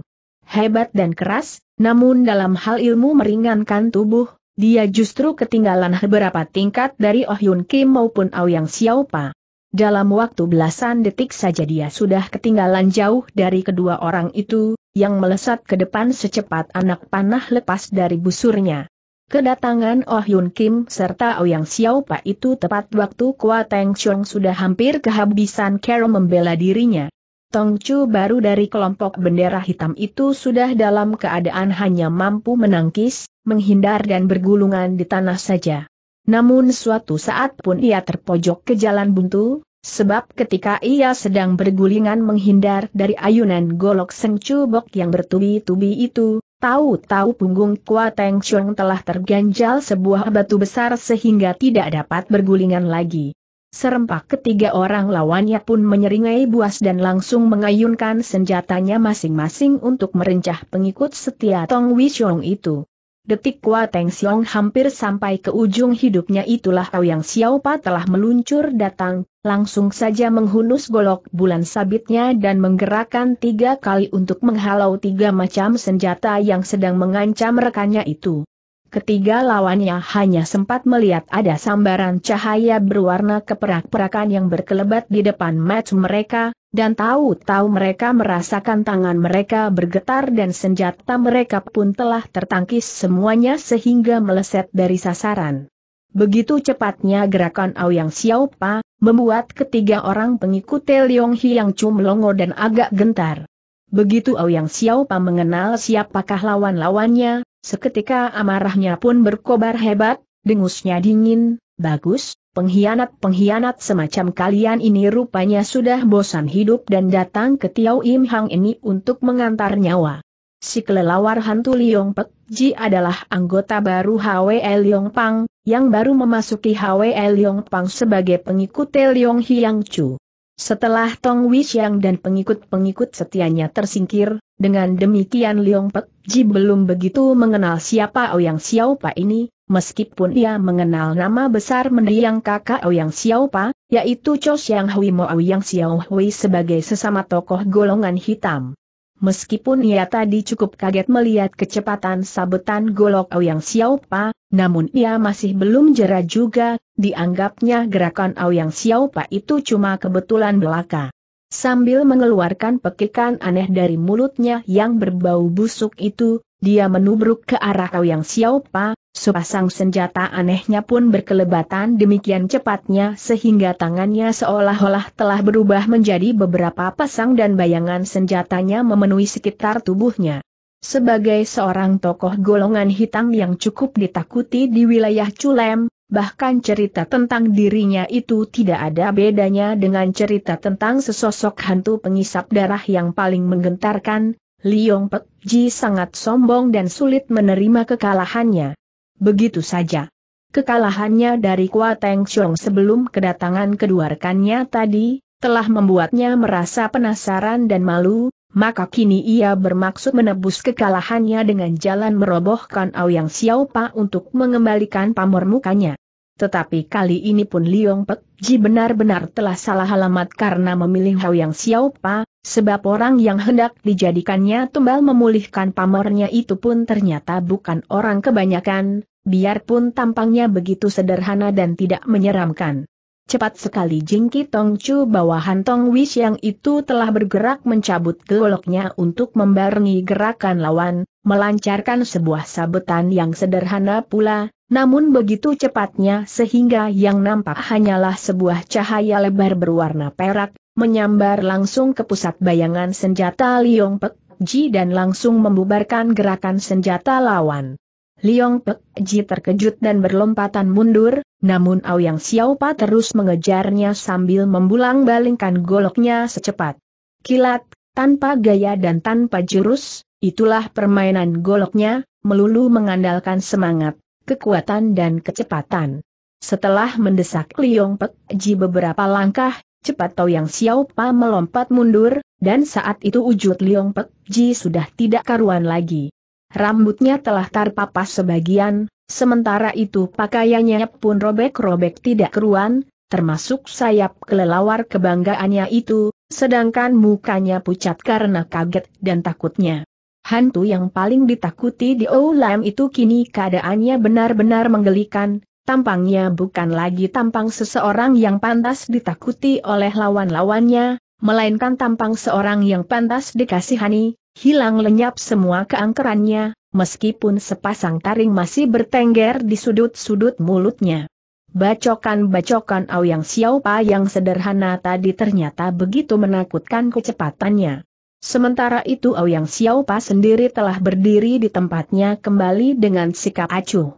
hebat dan keras, namun dalam hal ilmu meringankan tubuh, dia justru ketinggalan beberapa tingkat dari Oh Yun Kim maupun Aoyang Xiaopa. Dalam waktu belasan detik saja dia sudah ketinggalan jauh dari kedua orang itu, yang melesat ke depan secepat anak panah lepas dari busurnya. Kedatangan Oh Yun Kim serta Aoyang Xiaopa itu tepat waktu Kua Teng Chong sudah hampir kehabisan Carol membela dirinya. Tongcu baru dari kelompok bendera hitam itu sudah dalam keadaan hanya mampu menangkis, menghindar dan bergulungan di tanah saja. Namun suatu saat pun ia terpojok ke jalan buntu, sebab ketika ia sedang bergulingan menghindar dari ayunan golok Sengcu Bok yang bertubi-tubi itu, tahu-tahu punggung Kua Teng telah terganjal sebuah batu besar sehingga tidak dapat bergulingan lagi. Serempak ketiga orang lawannya pun menyeringai buas dan langsung mengayunkan senjatanya masing-masing untuk merencah pengikut setia Tong Wishong itu. Detik Kua Teng Siong hampir sampai ke ujung hidupnya itulah kau Yang Xiaopa telah meluncur datang, langsung saja menghunus golok bulan sabitnya dan menggerakkan tiga kali untuk menghalau tiga macam senjata yang sedang mengancam rekannya itu. Ketiga lawannya hanya sempat melihat ada sambaran cahaya berwarna keperak-perakan yang berkelebat di depan match mereka, dan tahu-tahu mereka merasakan tangan mereka bergetar dan senjata mereka pun telah tertangkis semuanya sehingga meleset dari sasaran. Begitu cepatnya gerakan Aoyang Pa membuat ketiga orang pengikut Hi yang cumlongo dan agak gentar. Begitu Aoyang Pa mengenal siapakah lawan-lawannya, Seketika amarahnya pun berkobar hebat, dengusnya dingin, bagus, pengkhianat-pengkhianat semacam kalian ini rupanya sudah bosan hidup dan datang ke Tiau Im Hang ini untuk mengantar nyawa. Si kelelawar hantu Liong Pek Ji adalah anggota baru HWE Liong Pang, yang baru memasuki HWE Liong Pang sebagai pengikut Liong Hyang Chu. Setelah Tong Wishang dan pengikut-pengikut setianya tersingkir, dengan demikian Liong Pek Ji belum begitu mengenal siapa Ouyang Xiaopa ini, meskipun ia mengenal nama besar mendiang kakak Ouyang Xiaopa, yaitu Chos Yang Hui Mo Ouyang Xiao sebagai sesama tokoh golongan hitam. Meskipun ia tadi cukup kaget melihat kecepatan sabetan golok Aoyang Xiaopa, namun ia masih belum jera juga, dianggapnya gerakan Aoyang Xiaopa itu cuma kebetulan belaka. Sambil mengeluarkan pekikan aneh dari mulutnya yang berbau busuk itu, dia menubruk ke arah Aoyang Xiaopa, Sepasang senjata anehnya pun berkelebatan demikian cepatnya sehingga tangannya seolah-olah telah berubah menjadi beberapa pasang dan bayangan senjatanya memenuhi sekitar tubuhnya. Sebagai seorang tokoh golongan hitam yang cukup ditakuti di wilayah Culem, bahkan cerita tentang dirinya itu tidak ada bedanya dengan cerita tentang sesosok hantu pengisap darah yang paling menggentarkan, Liong Pek Ji sangat sombong dan sulit menerima kekalahannya. Begitu saja. Kekalahannya dari Kua Teng Xiong sebelum kedatangan kedua rekannya tadi, telah membuatnya merasa penasaran dan malu, maka kini ia bermaksud menebus kekalahannya dengan jalan merobohkan Aoyang Pa untuk mengembalikan pamor mukanya. Tetapi kali ini pun Liong Pek Ji benar-benar telah salah alamat karena memilih Hao Yang Pa, sebab orang yang hendak dijadikannya tumbal memulihkan pamornya itu pun ternyata bukan orang kebanyakan, biarpun tampangnya begitu sederhana dan tidak menyeramkan. Cepat sekali jingki Tong Chu bawahan Tong Wish yang itu telah bergerak mencabut goloknya untuk membarengi gerakan lawan, melancarkan sebuah sabetan yang sederhana pula, namun begitu cepatnya sehingga yang nampak hanyalah sebuah cahaya lebar berwarna perak, menyambar langsung ke pusat bayangan senjata Liong Pek Ji dan langsung membubarkan gerakan senjata lawan. Liong Pek Ji terkejut dan berlompatan mundur, namun Xiao Pa terus mengejarnya sambil membulang balingkan goloknya secepat. Kilat, tanpa gaya dan tanpa jurus, itulah permainan goloknya, melulu mengandalkan semangat, kekuatan dan kecepatan. Setelah mendesak Liong Pek Ji beberapa langkah, cepat Xiao Pa melompat mundur, dan saat itu wujud Liong Pek Ji sudah tidak karuan lagi. Rambutnya telah terpapas sebagian, sementara itu pakaiannya pun robek-robek tidak keruan, termasuk sayap kelelawar kebanggaannya itu, sedangkan mukanya pucat karena kaget dan takutnya. Hantu yang paling ditakuti di Oulam itu kini keadaannya benar-benar menggelikan, tampangnya bukan lagi tampang seseorang yang pantas ditakuti oleh lawan-lawannya, melainkan tampang seorang yang pantas dikasihani, hilang lenyap semua keangkerannya, meskipun sepasang taring masih bertengger di sudut-sudut mulutnya. Bacokan-bacokan Aoyang Xiaopa yang sederhana tadi ternyata begitu menakutkan kecepatannya. Sementara itu Aoyang Xiaopa sendiri telah berdiri di tempatnya kembali dengan sikap acuh.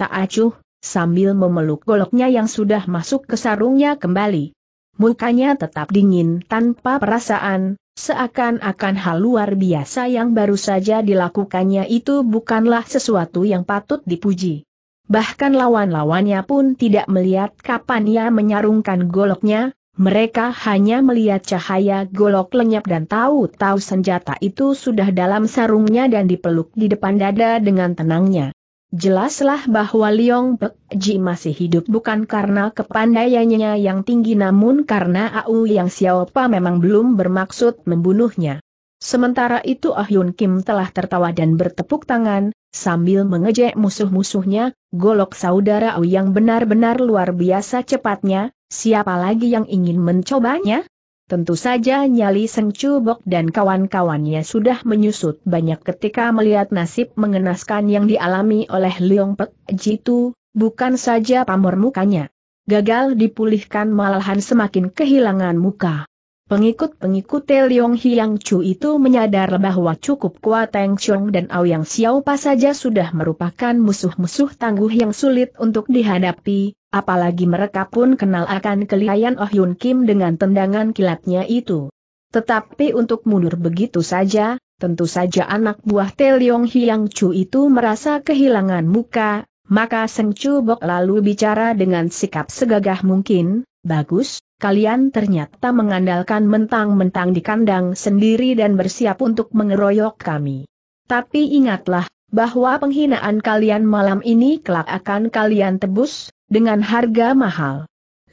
Tak acuh, sambil memeluk goloknya yang sudah masuk ke sarungnya kembali mukanya tetap dingin tanpa perasaan, seakan-akan hal luar biasa yang baru saja dilakukannya itu bukanlah sesuatu yang patut dipuji. Bahkan lawan-lawannya pun tidak melihat kapan ia menyarungkan goloknya, mereka hanya melihat cahaya golok lenyap dan tahu-tahu senjata itu sudah dalam sarungnya dan dipeluk di depan dada dengan tenangnya. Jelaslah bahwa Liong Pek Ji masih hidup bukan karena kepandaiannya yang tinggi namun karena Au Yang Pa memang belum bermaksud membunuhnya. Sementara itu Ah Yun Kim telah tertawa dan bertepuk tangan, sambil mengejek musuh-musuhnya, golok saudara Au yang benar-benar luar biasa cepatnya, siapa lagi yang ingin mencobanya? Tentu saja nyali Seng Cubok dan kawan-kawannya sudah menyusut banyak ketika melihat nasib mengenaskan yang dialami oleh Leong Pek Jitu, bukan saja pamor mukanya. Gagal dipulihkan malahan semakin kehilangan muka. Pengikut-pengikut Teliong Hiang Chu itu menyadar bahwa cukup kuat Teng Chong dan Aoyang Xiao Pa saja sudah merupakan musuh-musuh tangguh yang sulit untuk dihadapi, apalagi mereka pun kenal akan kelihayan Oh Yun Kim dengan tendangan kilatnya itu. Tetapi untuk mundur begitu saja, tentu saja anak buah Teliong Hiang Chu itu merasa kehilangan muka, maka Seng Chu Bok lalu bicara dengan sikap segagah mungkin, Bagus, kalian ternyata mengandalkan mentang-mentang di kandang sendiri dan bersiap untuk mengeroyok kami. Tapi ingatlah, bahwa penghinaan kalian malam ini kelak akan kalian tebus, dengan harga mahal.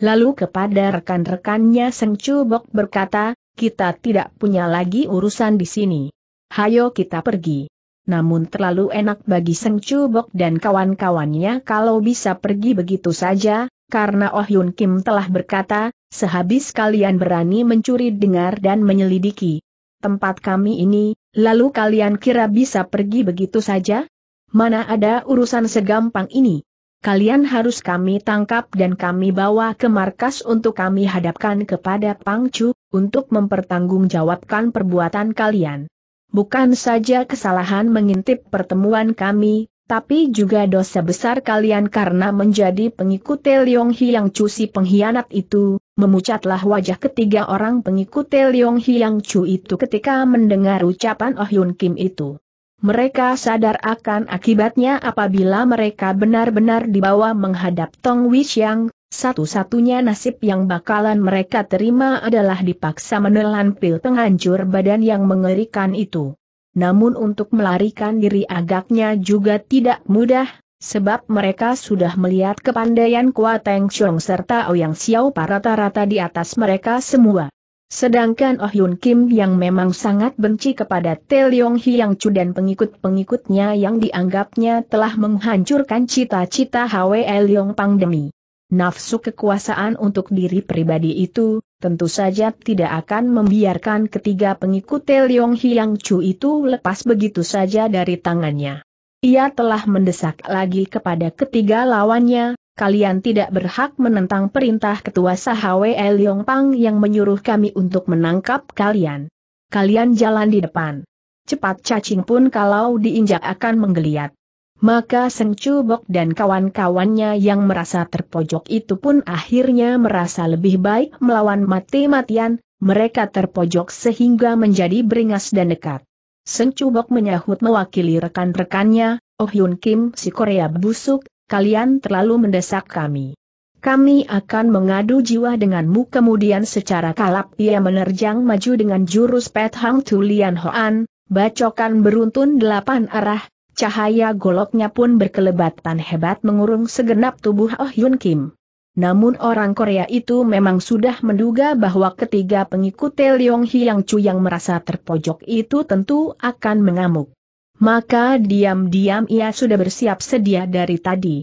Lalu kepada rekan-rekannya Seng Cubok berkata, kita tidak punya lagi urusan di sini. Hayo kita pergi. Namun terlalu enak bagi Seng Cubok dan kawan-kawannya kalau bisa pergi begitu saja, karena Oh Yun Kim telah berkata, sehabis kalian berani mencuri dengar dan menyelidiki tempat kami ini, lalu kalian kira bisa pergi begitu saja? Mana ada urusan segampang ini? Kalian harus kami tangkap dan kami bawa ke markas untuk kami hadapkan kepada Pang Chu untuk mempertanggungjawabkan perbuatan kalian. Bukan saja kesalahan mengintip pertemuan kami, tapi juga dosa besar kalian karena menjadi pengikut Leong yang Chu si pengkhianat itu, memucatlah wajah ketiga orang pengikut Leong yang Chu itu ketika mendengar ucapan Oh Yun Kim itu. Mereka sadar akan akibatnya apabila mereka benar-benar dibawa menghadap Tong yang satu-satunya nasib yang bakalan mereka terima adalah dipaksa menelan pil penghancur badan yang mengerikan itu namun untuk melarikan diri agaknya juga tidak mudah, sebab mereka sudah melihat kepandaian kuat Teng Chong serta Ouyang Xiao rata-rata di atas mereka semua. Sedangkan Oh Yun Kim yang memang sangat benci kepada Tae Leong yang Chu dan pengikut-pengikutnya yang dianggapnya telah menghancurkan cita-cita Hwe Leong Pang demi nafsu kekuasaan untuk diri pribadi itu, tentu saja tidak akan membiarkan ketiga pengikut Leong Hiang Chu itu lepas begitu saja dari tangannya. Ia telah mendesak lagi kepada ketiga lawannya, kalian tidak berhak menentang perintah ketua Sahawe Leong Pang yang menyuruh kami untuk menangkap kalian. Kalian jalan di depan. Cepat cacing pun kalau diinjak akan menggeliat maka Seng Cubok dan kawan-kawannya yang merasa terpojok itu pun akhirnya merasa lebih baik melawan mati-matian, mereka terpojok sehingga menjadi beringas dan dekat. Seng Cubok menyahut mewakili rekan-rekannya, Oh Yun Kim si Korea busuk, kalian terlalu mendesak kami. Kami akan mengadu jiwa denganmu kemudian secara kalap ia menerjang maju dengan jurus Pet Hang Tulian Hoan, bacokan beruntun delapan arah, Cahaya goloknya pun berkelebatan hebat mengurung segenap tubuh Oh Yun Kim. Namun orang Korea itu memang sudah menduga bahwa ketiga pengikut Leong Hyang Chu yang merasa terpojok itu tentu akan mengamuk. Maka diam-diam ia sudah bersiap sedia dari tadi.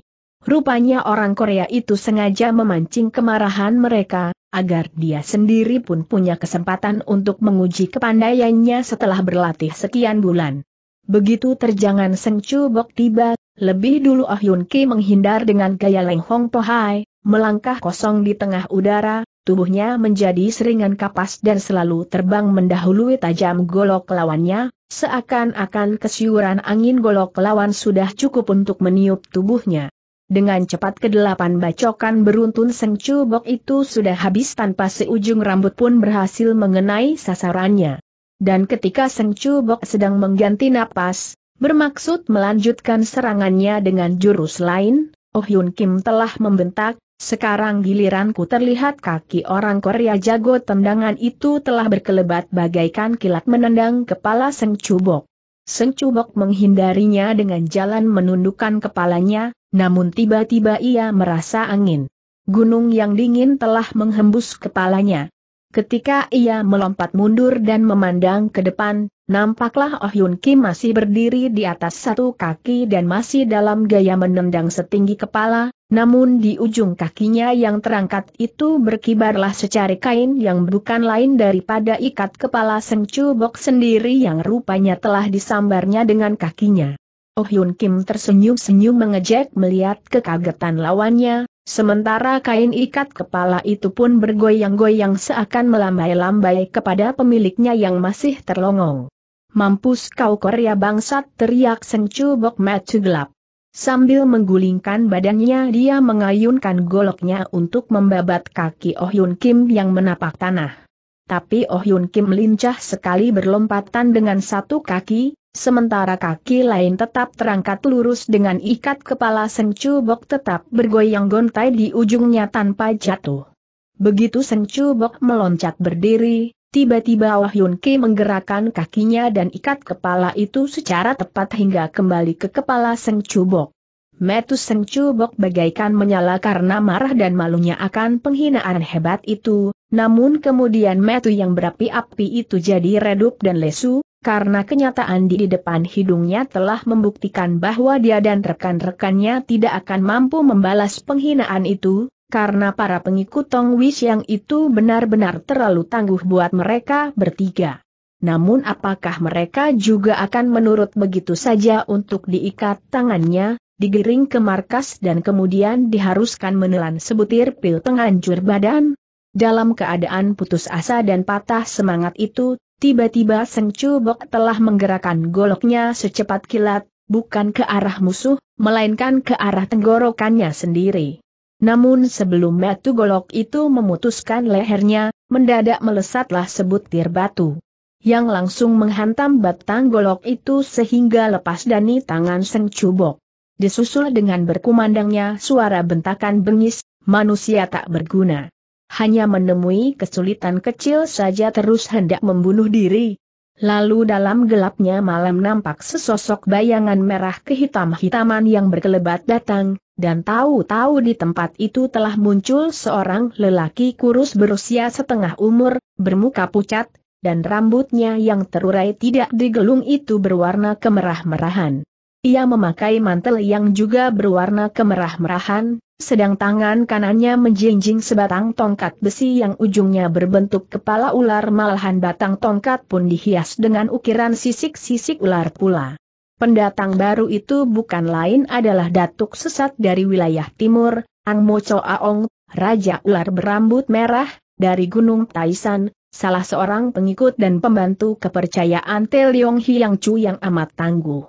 Rupanya orang Korea itu sengaja memancing kemarahan mereka, agar dia sendiri pun punya kesempatan untuk menguji kepandaiannya setelah berlatih sekian bulan. Begitu terjangan Seng Chu tiba, lebih dulu Ah Yun Ki menghindar dengan gaya Leng Hong Pohai, melangkah kosong di tengah udara, tubuhnya menjadi seringan kapas dan selalu terbang mendahului tajam golok lawannya, seakan-akan kesiuran angin golok lawan sudah cukup untuk meniup tubuhnya. Dengan cepat kedelapan bacokan beruntun Seng Chu itu sudah habis tanpa seujung rambut pun berhasil mengenai sasarannya. Dan ketika Seng Chubok sedang mengganti napas, bermaksud melanjutkan serangannya dengan jurus lain, Oh Yun Kim telah membentak, sekarang giliranku terlihat kaki orang Korea jago tendangan itu telah berkelebat bagaikan kilat menendang kepala Seng Chubok. Seng Chubok menghindarinya dengan jalan menundukkan kepalanya, namun tiba-tiba ia merasa angin. Gunung yang dingin telah menghembus kepalanya. Ketika ia melompat mundur dan memandang ke depan, nampaklah Oh Yun Kim masih berdiri di atas satu kaki dan masih dalam gaya menendang setinggi kepala, namun di ujung kakinya yang terangkat itu berkibarlah secari kain yang bukan lain daripada ikat kepala Seng Chu sendiri yang rupanya telah disambarnya dengan kakinya. Oh Yun Kim tersenyum-senyum mengejek melihat kekagetan lawannya, Sementara kain ikat kepala itu pun bergoyang-goyang seakan melambai-lambai kepada pemiliknya yang masih terlongong. Mampus kau Korea bangsat teriak Sengcu Bok Macu gelap. Sambil menggulingkan badannya dia mengayunkan goloknya untuk membabat kaki Oh Yun Kim yang menapak tanah. Tapi Oh Yun Kim lincah sekali berlompatan dengan satu kaki, sementara kaki lain tetap terangkat lurus dengan ikat kepala Seng Bok tetap bergoyang gontai di ujungnya tanpa jatuh. Begitu Seng Bok meloncat berdiri, tiba-tiba Wah Yun Ki menggerakkan kakinya dan ikat kepala itu secara tepat hingga kembali ke kepala Seng Bok. Metus Seng Bok bagaikan menyala karena marah dan malunya akan penghinaan hebat itu, namun kemudian metu yang berapi-api itu jadi redup dan lesu, karena kenyataan di depan hidungnya telah membuktikan bahwa dia dan rekan-rekannya tidak akan mampu membalas penghinaan itu, karena para pengikut Tong Wish yang itu benar-benar terlalu tangguh buat mereka bertiga. Namun apakah mereka juga akan menurut begitu saja untuk diikat tangannya, digiring ke markas dan kemudian diharuskan menelan sebutir pil penghancur badan? Dalam keadaan putus asa dan patah semangat itu, Tiba-tiba Seng Cubok telah menggerakkan goloknya secepat kilat, bukan ke arah musuh, melainkan ke arah tenggorokannya sendiri. Namun sebelum batu golok itu memutuskan lehernya, mendadak melesatlah sebutir batu. Yang langsung menghantam batang golok itu sehingga lepas dari tangan Seng Cubok. Disusul dengan berkumandangnya suara bentakan bengis, manusia tak berguna hanya menemui kesulitan kecil saja terus hendak membunuh diri. Lalu dalam gelapnya malam nampak sesosok bayangan merah kehitam-hitaman yang berkelebat datang, dan tahu-tahu di tempat itu telah muncul seorang lelaki kurus berusia setengah umur, bermuka pucat, dan rambutnya yang terurai tidak digelung itu berwarna kemerah-merahan. Ia memakai mantel yang juga berwarna kemerah-merahan, sedang tangan kanannya menjinjing sebatang tongkat besi yang ujungnya berbentuk kepala ular malahan batang tongkat pun dihias dengan ukiran sisik-sisik ular pula. Pendatang baru itu bukan lain adalah datuk sesat dari wilayah timur, Ang Mocho Aong, Raja Ular Berambut Merah, dari Gunung Taisan, salah seorang pengikut dan pembantu kepercayaan Te Leong Hiang Chu yang amat tangguh.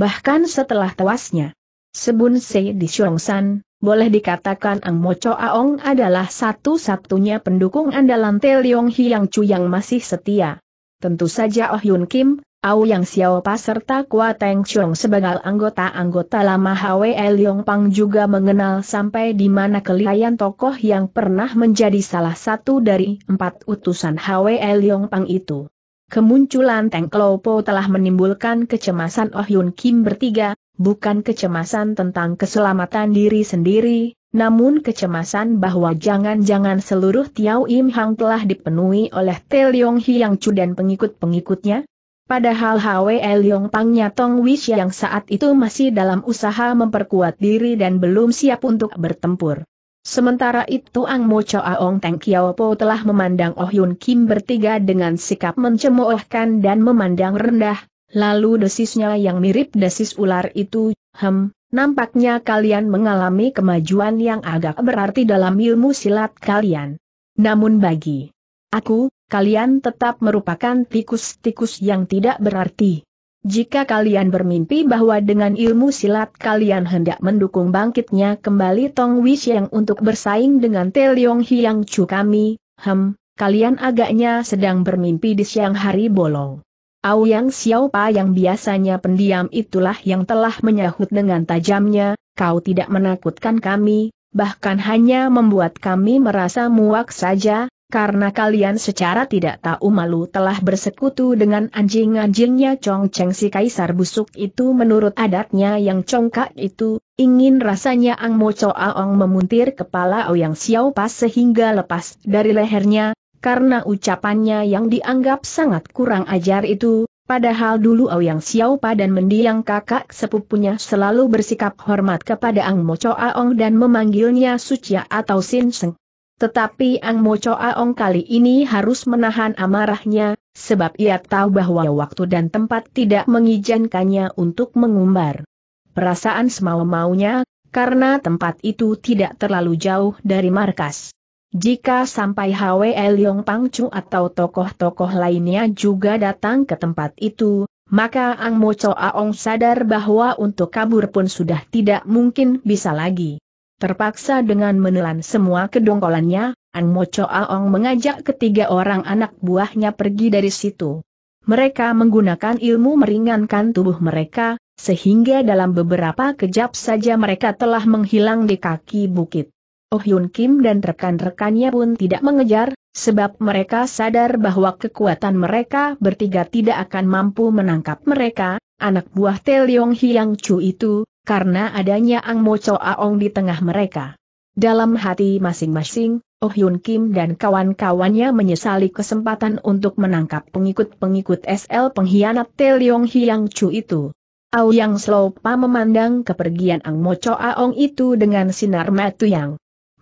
Bahkan setelah tewasnya, Sebun Se di San, boleh dikatakan Ang Moco Aong adalah satu-satunya pendukung andalan Te Leong Hiang Chu yang masih setia. Tentu saja Oh Yun Kim, Au Yang Xiaopa serta Kua Teng Chong sebagai anggota-anggota lama HW e Leong Pang juga mengenal sampai di mana kelihayan tokoh yang pernah menjadi salah satu dari empat utusan HW e Leong Pang itu. Kemunculan Teng Klopo telah menimbulkan kecemasan Oh Yun Kim bertiga, bukan kecemasan tentang keselamatan diri sendiri, namun kecemasan bahwa jangan-jangan seluruh Tiao Im Hang telah dipenuhi oleh Te Leong Hiang Chu dan pengikut-pengikutnya? Padahal Hwe Leong Pangnya Tong Wish yang saat itu masih dalam usaha memperkuat diri dan belum siap untuk bertempur. Sementara itu Ang Mo Cho Aong Teng Kiao Po telah memandang Oh Yun Kim bertiga dengan sikap mencemoohkan dan memandang rendah, Lalu desisnya yang mirip desis ular itu, hem, nampaknya kalian mengalami kemajuan yang agak berarti dalam ilmu silat kalian. Namun bagi aku, kalian tetap merupakan tikus-tikus yang tidak berarti. Jika kalian bermimpi bahwa dengan ilmu silat kalian hendak mendukung bangkitnya kembali Tong yang untuk bersaing dengan Te Leong Hiang Chu kami, hem, kalian agaknya sedang bermimpi di siang hari bolong. Auyang Xiaopa yang biasanya pendiam itulah yang telah menyahut dengan tajamnya, kau tidak menakutkan kami, bahkan hanya membuat kami merasa muak saja, karena kalian secara tidak tahu malu telah bersekutu dengan anjing-anjingnya Chong Cheng si kaisar busuk itu menurut adatnya yang congkak itu, ingin rasanya Ang Mo Cho Aong memuntir kepala Ouyang Xiao Pa sehingga lepas dari lehernya, karena ucapannya yang dianggap sangat kurang ajar itu, padahal dulu Aoyang Xiaopa dan mendiang kakak sepupunya selalu bersikap hormat kepada Ang Mo Aong dan memanggilnya Sucia atau Sin Sinseng. Tetapi Ang Mo Aong kali ini harus menahan amarahnya, sebab ia tahu bahwa waktu dan tempat tidak mengizinkannya untuk mengumbar. Perasaan semau-maunya, karena tempat itu tidak terlalu jauh dari markas. Jika sampai Hwe Leong Pangcu atau tokoh-tokoh lainnya juga datang ke tempat itu, maka Ang Mo Aong sadar bahwa untuk kabur pun sudah tidak mungkin bisa lagi. Terpaksa dengan menelan semua kedongkolannya, Ang Mo Moco Aong mengajak ketiga orang anak buahnya pergi dari situ. Mereka menggunakan ilmu meringankan tubuh mereka, sehingga dalam beberapa kejap saja mereka telah menghilang di kaki bukit. Oh Hyun Kim dan rekan-rekannya pun tidak mengejar, sebab mereka sadar bahwa kekuatan mereka bertiga tidak akan mampu menangkap mereka, anak buah Teleong Hyang Chu itu, karena adanya Ang Mo Cho Aong di tengah mereka. Dalam hati masing-masing, Oh Hyun Kim dan kawan-kawannya menyesali kesempatan untuk menangkap pengikut-pengikut SL pengkhianat Teleong Hyang Chu itu. Ao Yang Slopa memandang kepergian Ang Mo Cho Aong itu dengan sinar matu yang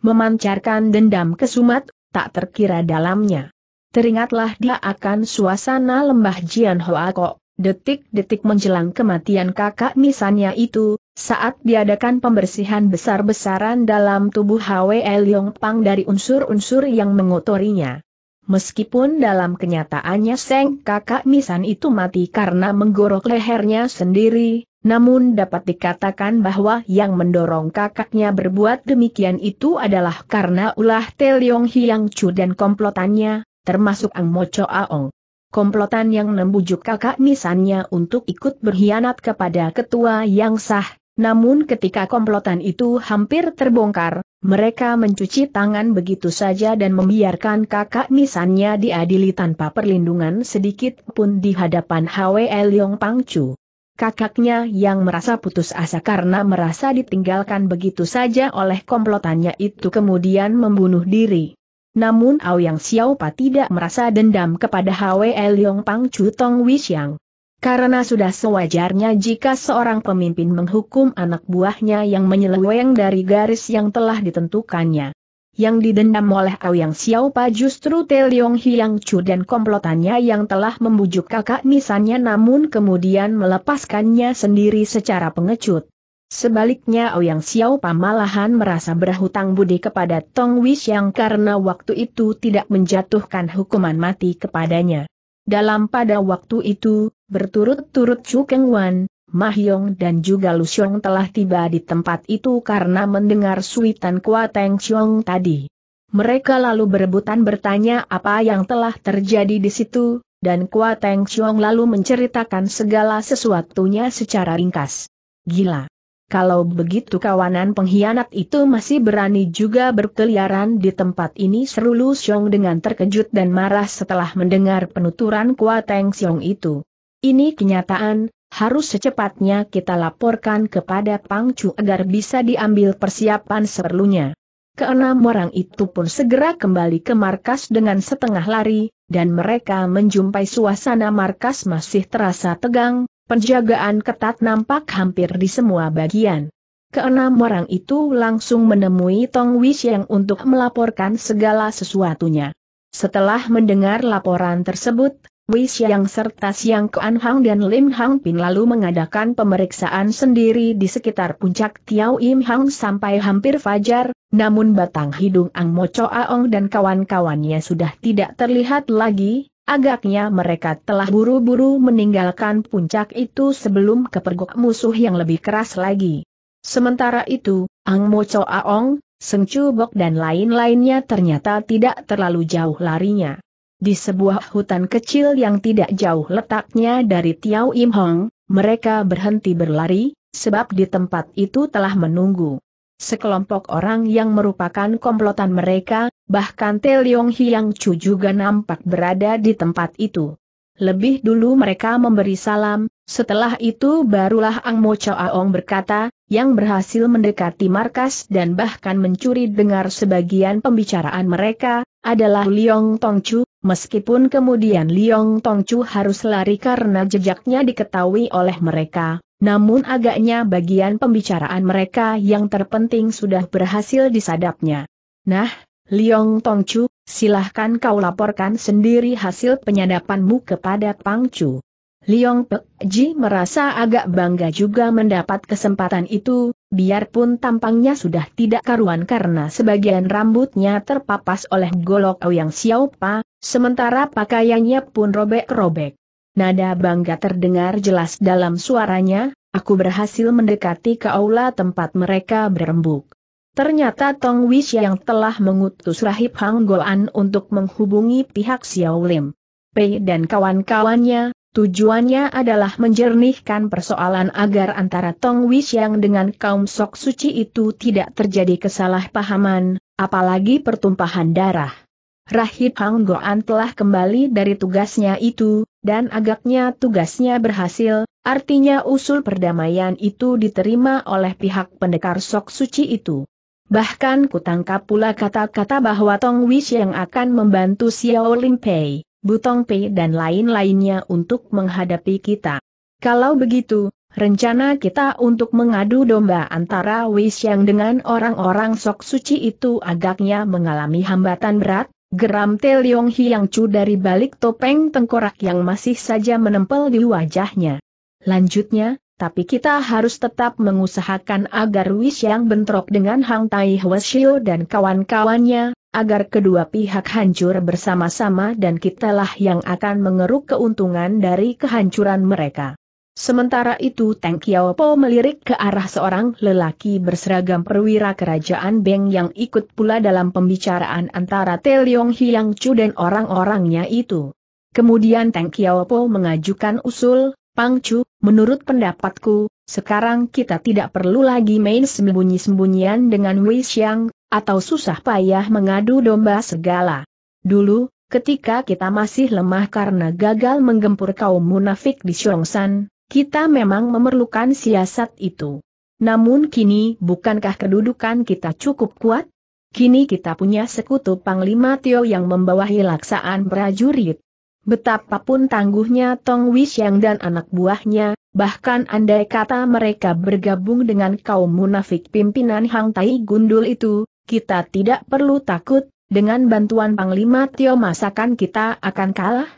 memancarkan dendam kesumat, tak terkira dalamnya. Teringatlah dia akan suasana lembah Jian Hoa Kok, detik-detik menjelang kematian kakak misannya itu, saat diadakan pembersihan besar-besaran dalam tubuh Hwe Yong Pang dari unsur-unsur yang mengotorinya. Meskipun dalam kenyataannya Seng kakak Misan itu mati karena menggorok lehernya sendiri, namun dapat dikatakan bahwa yang mendorong kakaknya berbuat demikian itu adalah karena ulah Teliong Hiang Chu dan komplotannya, termasuk Ang Mo Cho Aong. Komplotan yang membujuk kakak nisannya untuk ikut berkhianat kepada ketua yang sah, namun ketika komplotan itu hampir terbongkar, mereka mencuci tangan begitu saja dan membiarkan kakak nisannya diadili tanpa perlindungan sedikit pun di hadapan Hwe Leong Chu. Kakaknya yang merasa putus asa karena merasa ditinggalkan begitu saja oleh komplotannya itu kemudian membunuh diri. Namun Aoyang Pa tidak merasa dendam kepada Hwe Liong Pang Chu Tong Wixiang. Karena sudah sewajarnya jika seorang pemimpin menghukum anak buahnya yang menyeleweng dari garis yang telah ditentukannya yang didendam oleh Xiao Xiaopa justru Leong Hiang Chu dan komplotannya yang telah membujuk kakak nisannya namun kemudian melepaskannya sendiri secara pengecut. Sebaliknya Xiao Xiaopa malahan merasa berhutang budi kepada Tong yang karena waktu itu tidak menjatuhkan hukuman mati kepadanya. Dalam pada waktu itu, berturut-turut Chu Keng Wan, Mahyong dan juga Lu Lusyong telah tiba di tempat itu karena mendengar suitan Kuateng Xiong tadi. Mereka lalu berebutan bertanya apa yang telah terjadi di situ, dan Kuateng Xiong lalu menceritakan segala sesuatunya secara ringkas. Gila! Kalau begitu kawanan pengkhianat itu masih berani juga berkeliaran di tempat ini seru Lu Xiong dengan terkejut dan marah setelah mendengar penuturan Kuateng Xiong itu. Ini kenyataan, harus secepatnya kita laporkan kepada Pangcu agar bisa diambil persiapan seperlunya. Keenam orang itu pun segera kembali ke markas dengan setengah lari, dan mereka menjumpai suasana markas masih terasa tegang, penjagaan ketat nampak hampir di semua bagian. Keenam orang itu langsung menemui Tong Wisheng untuk melaporkan segala sesuatunya. Setelah mendengar laporan tersebut, Wei Xiang serta Xiang Kuan Hang dan Lim Hang Pin lalu mengadakan pemeriksaan sendiri di sekitar puncak Tiao Im Hang sampai hampir fajar, namun batang hidung Ang Mo Cho Aong dan kawan-kawannya sudah tidak terlihat lagi, agaknya mereka telah buru-buru meninggalkan puncak itu sebelum kepergok musuh yang lebih keras lagi. Sementara itu, Ang Mo Cho Aong, Seng Chu Bok dan lain-lainnya ternyata tidak terlalu jauh larinya. Di sebuah hutan kecil yang tidak jauh letaknya dari Tiao Im Hong, mereka berhenti berlari, sebab di tempat itu telah menunggu. Sekelompok orang yang merupakan komplotan mereka, bahkan Leong Hiang Chu juga nampak berada di tempat itu. Lebih dulu mereka memberi salam, setelah itu barulah Ang Mo Chao Aong berkata, yang berhasil mendekati markas dan bahkan mencuri dengar sebagian pembicaraan mereka, adalah Leong Tong Chu. Meskipun kemudian Liong Tongchu harus lari karena jejaknya diketahui oleh mereka, namun agaknya bagian pembicaraan mereka yang terpenting sudah berhasil disadapnya. Nah, Liong Tongchu, silahkan kau laporkan sendiri hasil penyadapanmu kepada Chu. Liong Pek Ji merasa agak bangga juga mendapat kesempatan itu, biarpun tampangnya sudah tidak karuan karena sebagian rambutnya terpapas oleh golok Yang Xiaopa, Sementara pakaiannya pun robek-robek. Nada bangga terdengar jelas dalam suaranya, aku berhasil mendekati ke aula tempat mereka berembuk. Ternyata Tong Wish yang telah mengutus Rahib Hang Goan untuk menghubungi pihak Xiao Lim. Pei dan kawan-kawannya, tujuannya adalah menjernihkan persoalan agar antara Tong Wish yang dengan kaum sok suci itu tidak terjadi kesalahpahaman, apalagi pertumpahan darah. Rahib Hang Goan telah kembali dari tugasnya itu, dan agaknya tugasnya berhasil, artinya usul perdamaian itu diterima oleh pihak pendekar sok suci itu. Bahkan kutangkap pula kata-kata bahwa Tong Wish yang akan membantu Xiao Lim Pei, Butong Pei dan lain-lainnya untuk menghadapi kita. Kalau begitu, rencana kita untuk mengadu domba antara Wish yang dengan orang-orang sok suci itu agaknya mengalami hambatan berat, Geram Teliong Hiang Chu dari balik topeng tengkorak yang masih saja menempel di wajahnya. Lanjutnya, tapi kita harus tetap mengusahakan agar Wish yang bentrok dengan Hang Tai Hwasio dan kawan-kawannya, agar kedua pihak hancur bersama-sama dan kitalah yang akan mengeruk keuntungan dari kehancuran mereka. Sementara itu Teng Po melirik ke arah seorang lelaki berseragam perwira kerajaan Beng yang ikut pula dalam pembicaraan antara Te Leong Hiang Chu dan orang-orangnya itu. Kemudian Teng Po mengajukan usul, Pang Chu, menurut pendapatku, sekarang kita tidak perlu lagi main sembunyi-sembunyian dengan Wei Xiang, atau susah payah mengadu domba segala. Dulu, ketika kita masih lemah karena gagal menggempur kaum munafik di San. Kita memang memerlukan siasat itu. Namun kini bukankah kedudukan kita cukup kuat? Kini kita punya sekutu Panglima Tio yang membawahi laksaan prajurit. Betapapun tangguhnya Tong Wisyang dan anak buahnya, bahkan andai kata mereka bergabung dengan kaum munafik pimpinan Hang Tai Gundul itu, kita tidak perlu takut, dengan bantuan Panglima Tio masakan kita akan kalah?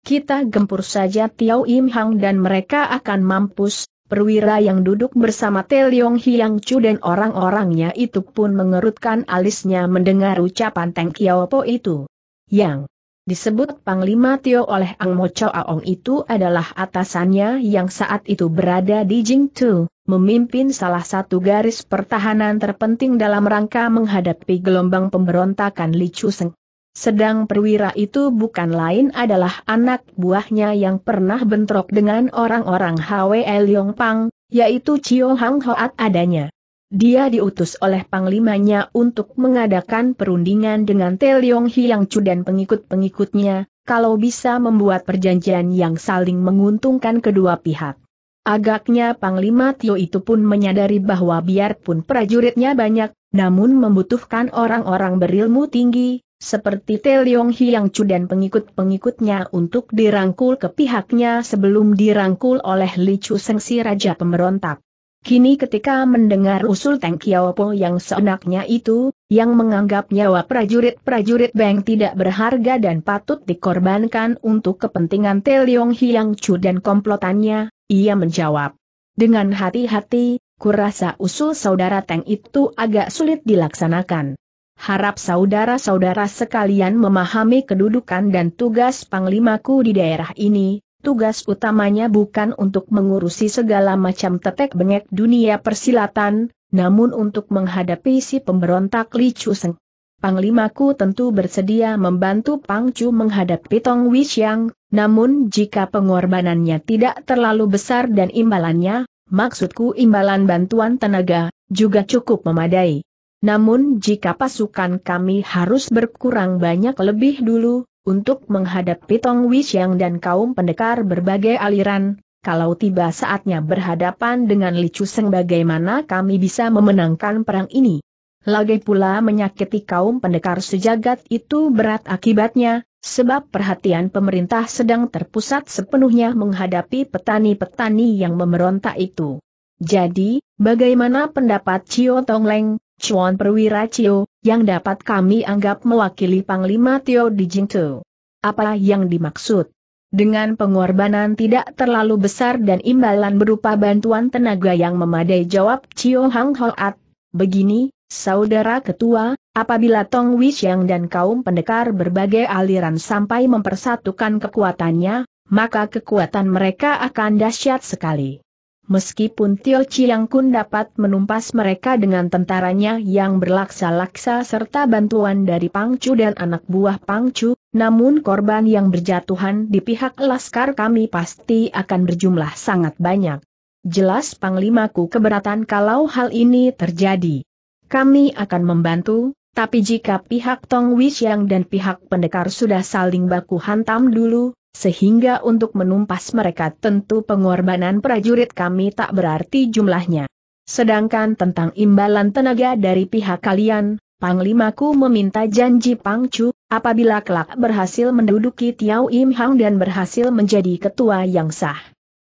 kita gempur saja Tiao Im Hang dan mereka akan mampus, perwira yang duduk bersama Te Leong Hiang Chu dan orang-orangnya itu pun mengerutkan alisnya mendengar ucapan Teng Kiao Po itu. Yang disebut Panglima Tio oleh Ang Mo Chao Aong itu adalah atasannya yang saat itu berada di Jing Tu, memimpin salah satu garis pertahanan terpenting dalam rangka menghadapi gelombang pemberontakan Li Chu Seng. Sedang perwira itu bukan lain adalah anak buahnya yang pernah bentrok dengan orang-orang HWL Pang, yaitu Chio Hang Hoat adanya. Dia diutus oleh panglimanya untuk mengadakan perundingan dengan Tel Yong Hyang Chu dan pengikut-pengikutnya, kalau bisa membuat perjanjian yang saling menguntungkan kedua pihak. Agaknya Panglima Tio itu pun menyadari bahwa biarpun prajuritnya banyak, namun membutuhkan orang-orang berilmu tinggi, seperti Teleong Hiang Chu dan pengikut-pengikutnya untuk dirangkul ke pihaknya sebelum dirangkul oleh Li Chu si Raja Pemberontak. Kini ketika mendengar usul Teng Kiaopo yang seenaknya itu, yang menganggap nyawa prajurit-prajurit Beng tidak berharga dan patut dikorbankan untuk kepentingan Teleong Hiang Chu dan komplotannya, ia menjawab. Dengan hati-hati, kurasa usul saudara Teng itu agak sulit dilaksanakan. Harap saudara-saudara sekalian memahami kedudukan dan tugas Panglimaku di daerah ini, tugas utamanya bukan untuk mengurusi segala macam tetek bengek dunia persilatan, namun untuk menghadapi si pemberontak Li Chuseng. Panglimaku tentu bersedia membantu Pang Chu menghadapi Tong Wishyang, namun jika pengorbanannya tidak terlalu besar dan imbalannya, maksudku imbalan bantuan tenaga, juga cukup memadai. Namun jika pasukan kami harus berkurang banyak lebih dulu, untuk menghadapi Tong Wishang dan kaum pendekar berbagai aliran, kalau tiba saatnya berhadapan dengan Li Chuseng bagaimana kami bisa memenangkan perang ini. Lagi pula menyakiti kaum pendekar sejagat itu berat akibatnya, sebab perhatian pemerintah sedang terpusat sepenuhnya menghadapi petani-petani yang memberontak itu. Jadi, bagaimana pendapat Cio Leng? Chuan Perwira Cio, yang dapat kami anggap mewakili Panglima Tio di Jingto. Apa yang dimaksud? Dengan pengorbanan tidak terlalu besar dan imbalan berupa bantuan tenaga yang memadai jawab Cio Hang Hoat, begini, Saudara Ketua, apabila Tong Yang dan kaum pendekar berbagai aliran sampai mempersatukan kekuatannya, maka kekuatan mereka akan dahsyat sekali meskipun Tio Chiang Kun dapat menumpas mereka dengan tentaranya yang berlaksa-laksa serta bantuan dari Pangcu dan anak buah Pangcu, namun korban yang berjatuhan di pihak Laskar kami pasti akan berjumlah sangat banyak. Jelas Panglimaku keberatan kalau hal ini terjadi. Kami akan membantu, tapi jika pihak Tong yang dan pihak pendekar sudah saling baku hantam dulu, sehingga untuk menumpas mereka tentu pengorbanan prajurit kami tak berarti jumlahnya. Sedangkan tentang imbalan tenaga dari pihak kalian, Panglimaku meminta janji Pangcu, apabila kelak berhasil menduduki Tiau Im Hang dan berhasil menjadi ketua yang sah.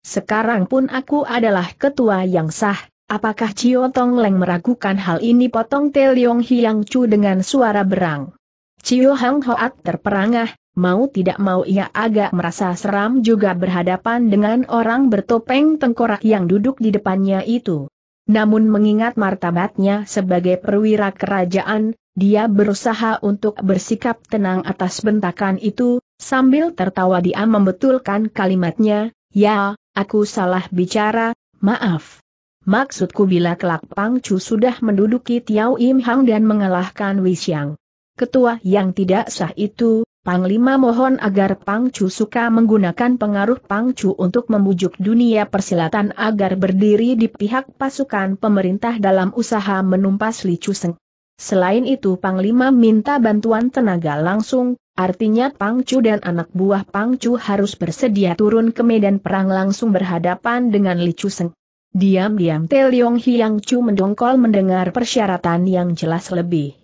Sekarang pun aku adalah ketua yang sah, apakah Cio Tong Leng meragukan hal ini potong Te Leong Hiang Chu dengan suara berang. Cio Hang Hoat terperangah, mau tidak mau ia agak merasa seram juga berhadapan dengan orang bertopeng tengkorak yang duduk di depannya itu. Namun mengingat martabatnya sebagai perwira kerajaan, dia berusaha untuk bersikap tenang atas bentakan itu, sambil tertawa dia membetulkan kalimatnya, Ya, aku salah bicara, maaf. Maksudku bila kelak Pang Chu sudah menduduki Tiao Im Hang dan mengalahkan Wei Ketua yang tidak sah itu, Panglima mohon agar Pangcu suka menggunakan pengaruh Pangcu untuk membujuk dunia persilatan agar berdiri di pihak pasukan pemerintah dalam usaha menumpas Li Chuseng. Selain itu Panglima minta bantuan tenaga langsung, artinya Pangcu dan anak buah Pangcu harus bersedia turun ke medan perang langsung berhadapan dengan Li Chuseng. Diam-diam Teliong Hiang Chu mendongkol mendengar persyaratan yang jelas lebih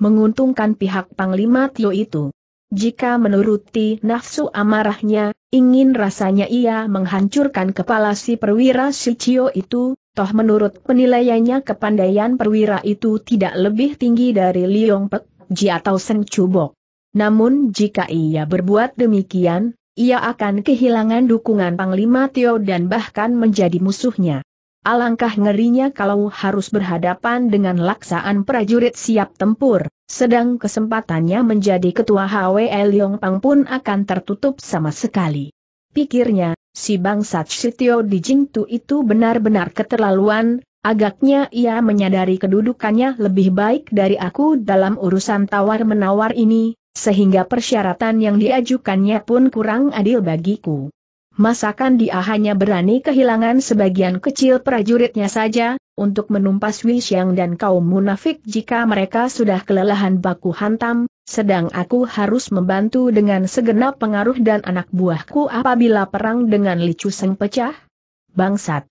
menguntungkan pihak Panglima Tio itu. Jika menuruti nafsu amarahnya, ingin rasanya ia menghancurkan kepala si perwira Sucio itu, toh menurut penilaiannya kepandaian perwira itu tidak lebih tinggi dari Liong Pek, Ji atau Sen Chubok. Namun jika ia berbuat demikian, ia akan kehilangan dukungan Panglima Tio dan bahkan menjadi musuhnya. Alangkah ngerinya kalau harus berhadapan dengan laksaan prajurit siap tempur. Sedang kesempatannya menjadi ketua HWL Peng pun akan tertutup sama sekali. Pikirnya, si bangsat Sityo di Jingtu itu benar-benar keterlaluan, agaknya ia menyadari kedudukannya lebih baik dari aku dalam urusan tawar-menawar ini, sehingga persyaratan yang diajukannya pun kurang adil bagiku. Masakan dia hanya berani kehilangan sebagian kecil prajuritnya saja, untuk menumpas Wishang dan kaum munafik jika mereka sudah kelelahan baku hantam, sedang aku harus membantu dengan segenap pengaruh dan anak buahku apabila perang dengan Licu Seng pecah? Bangsat!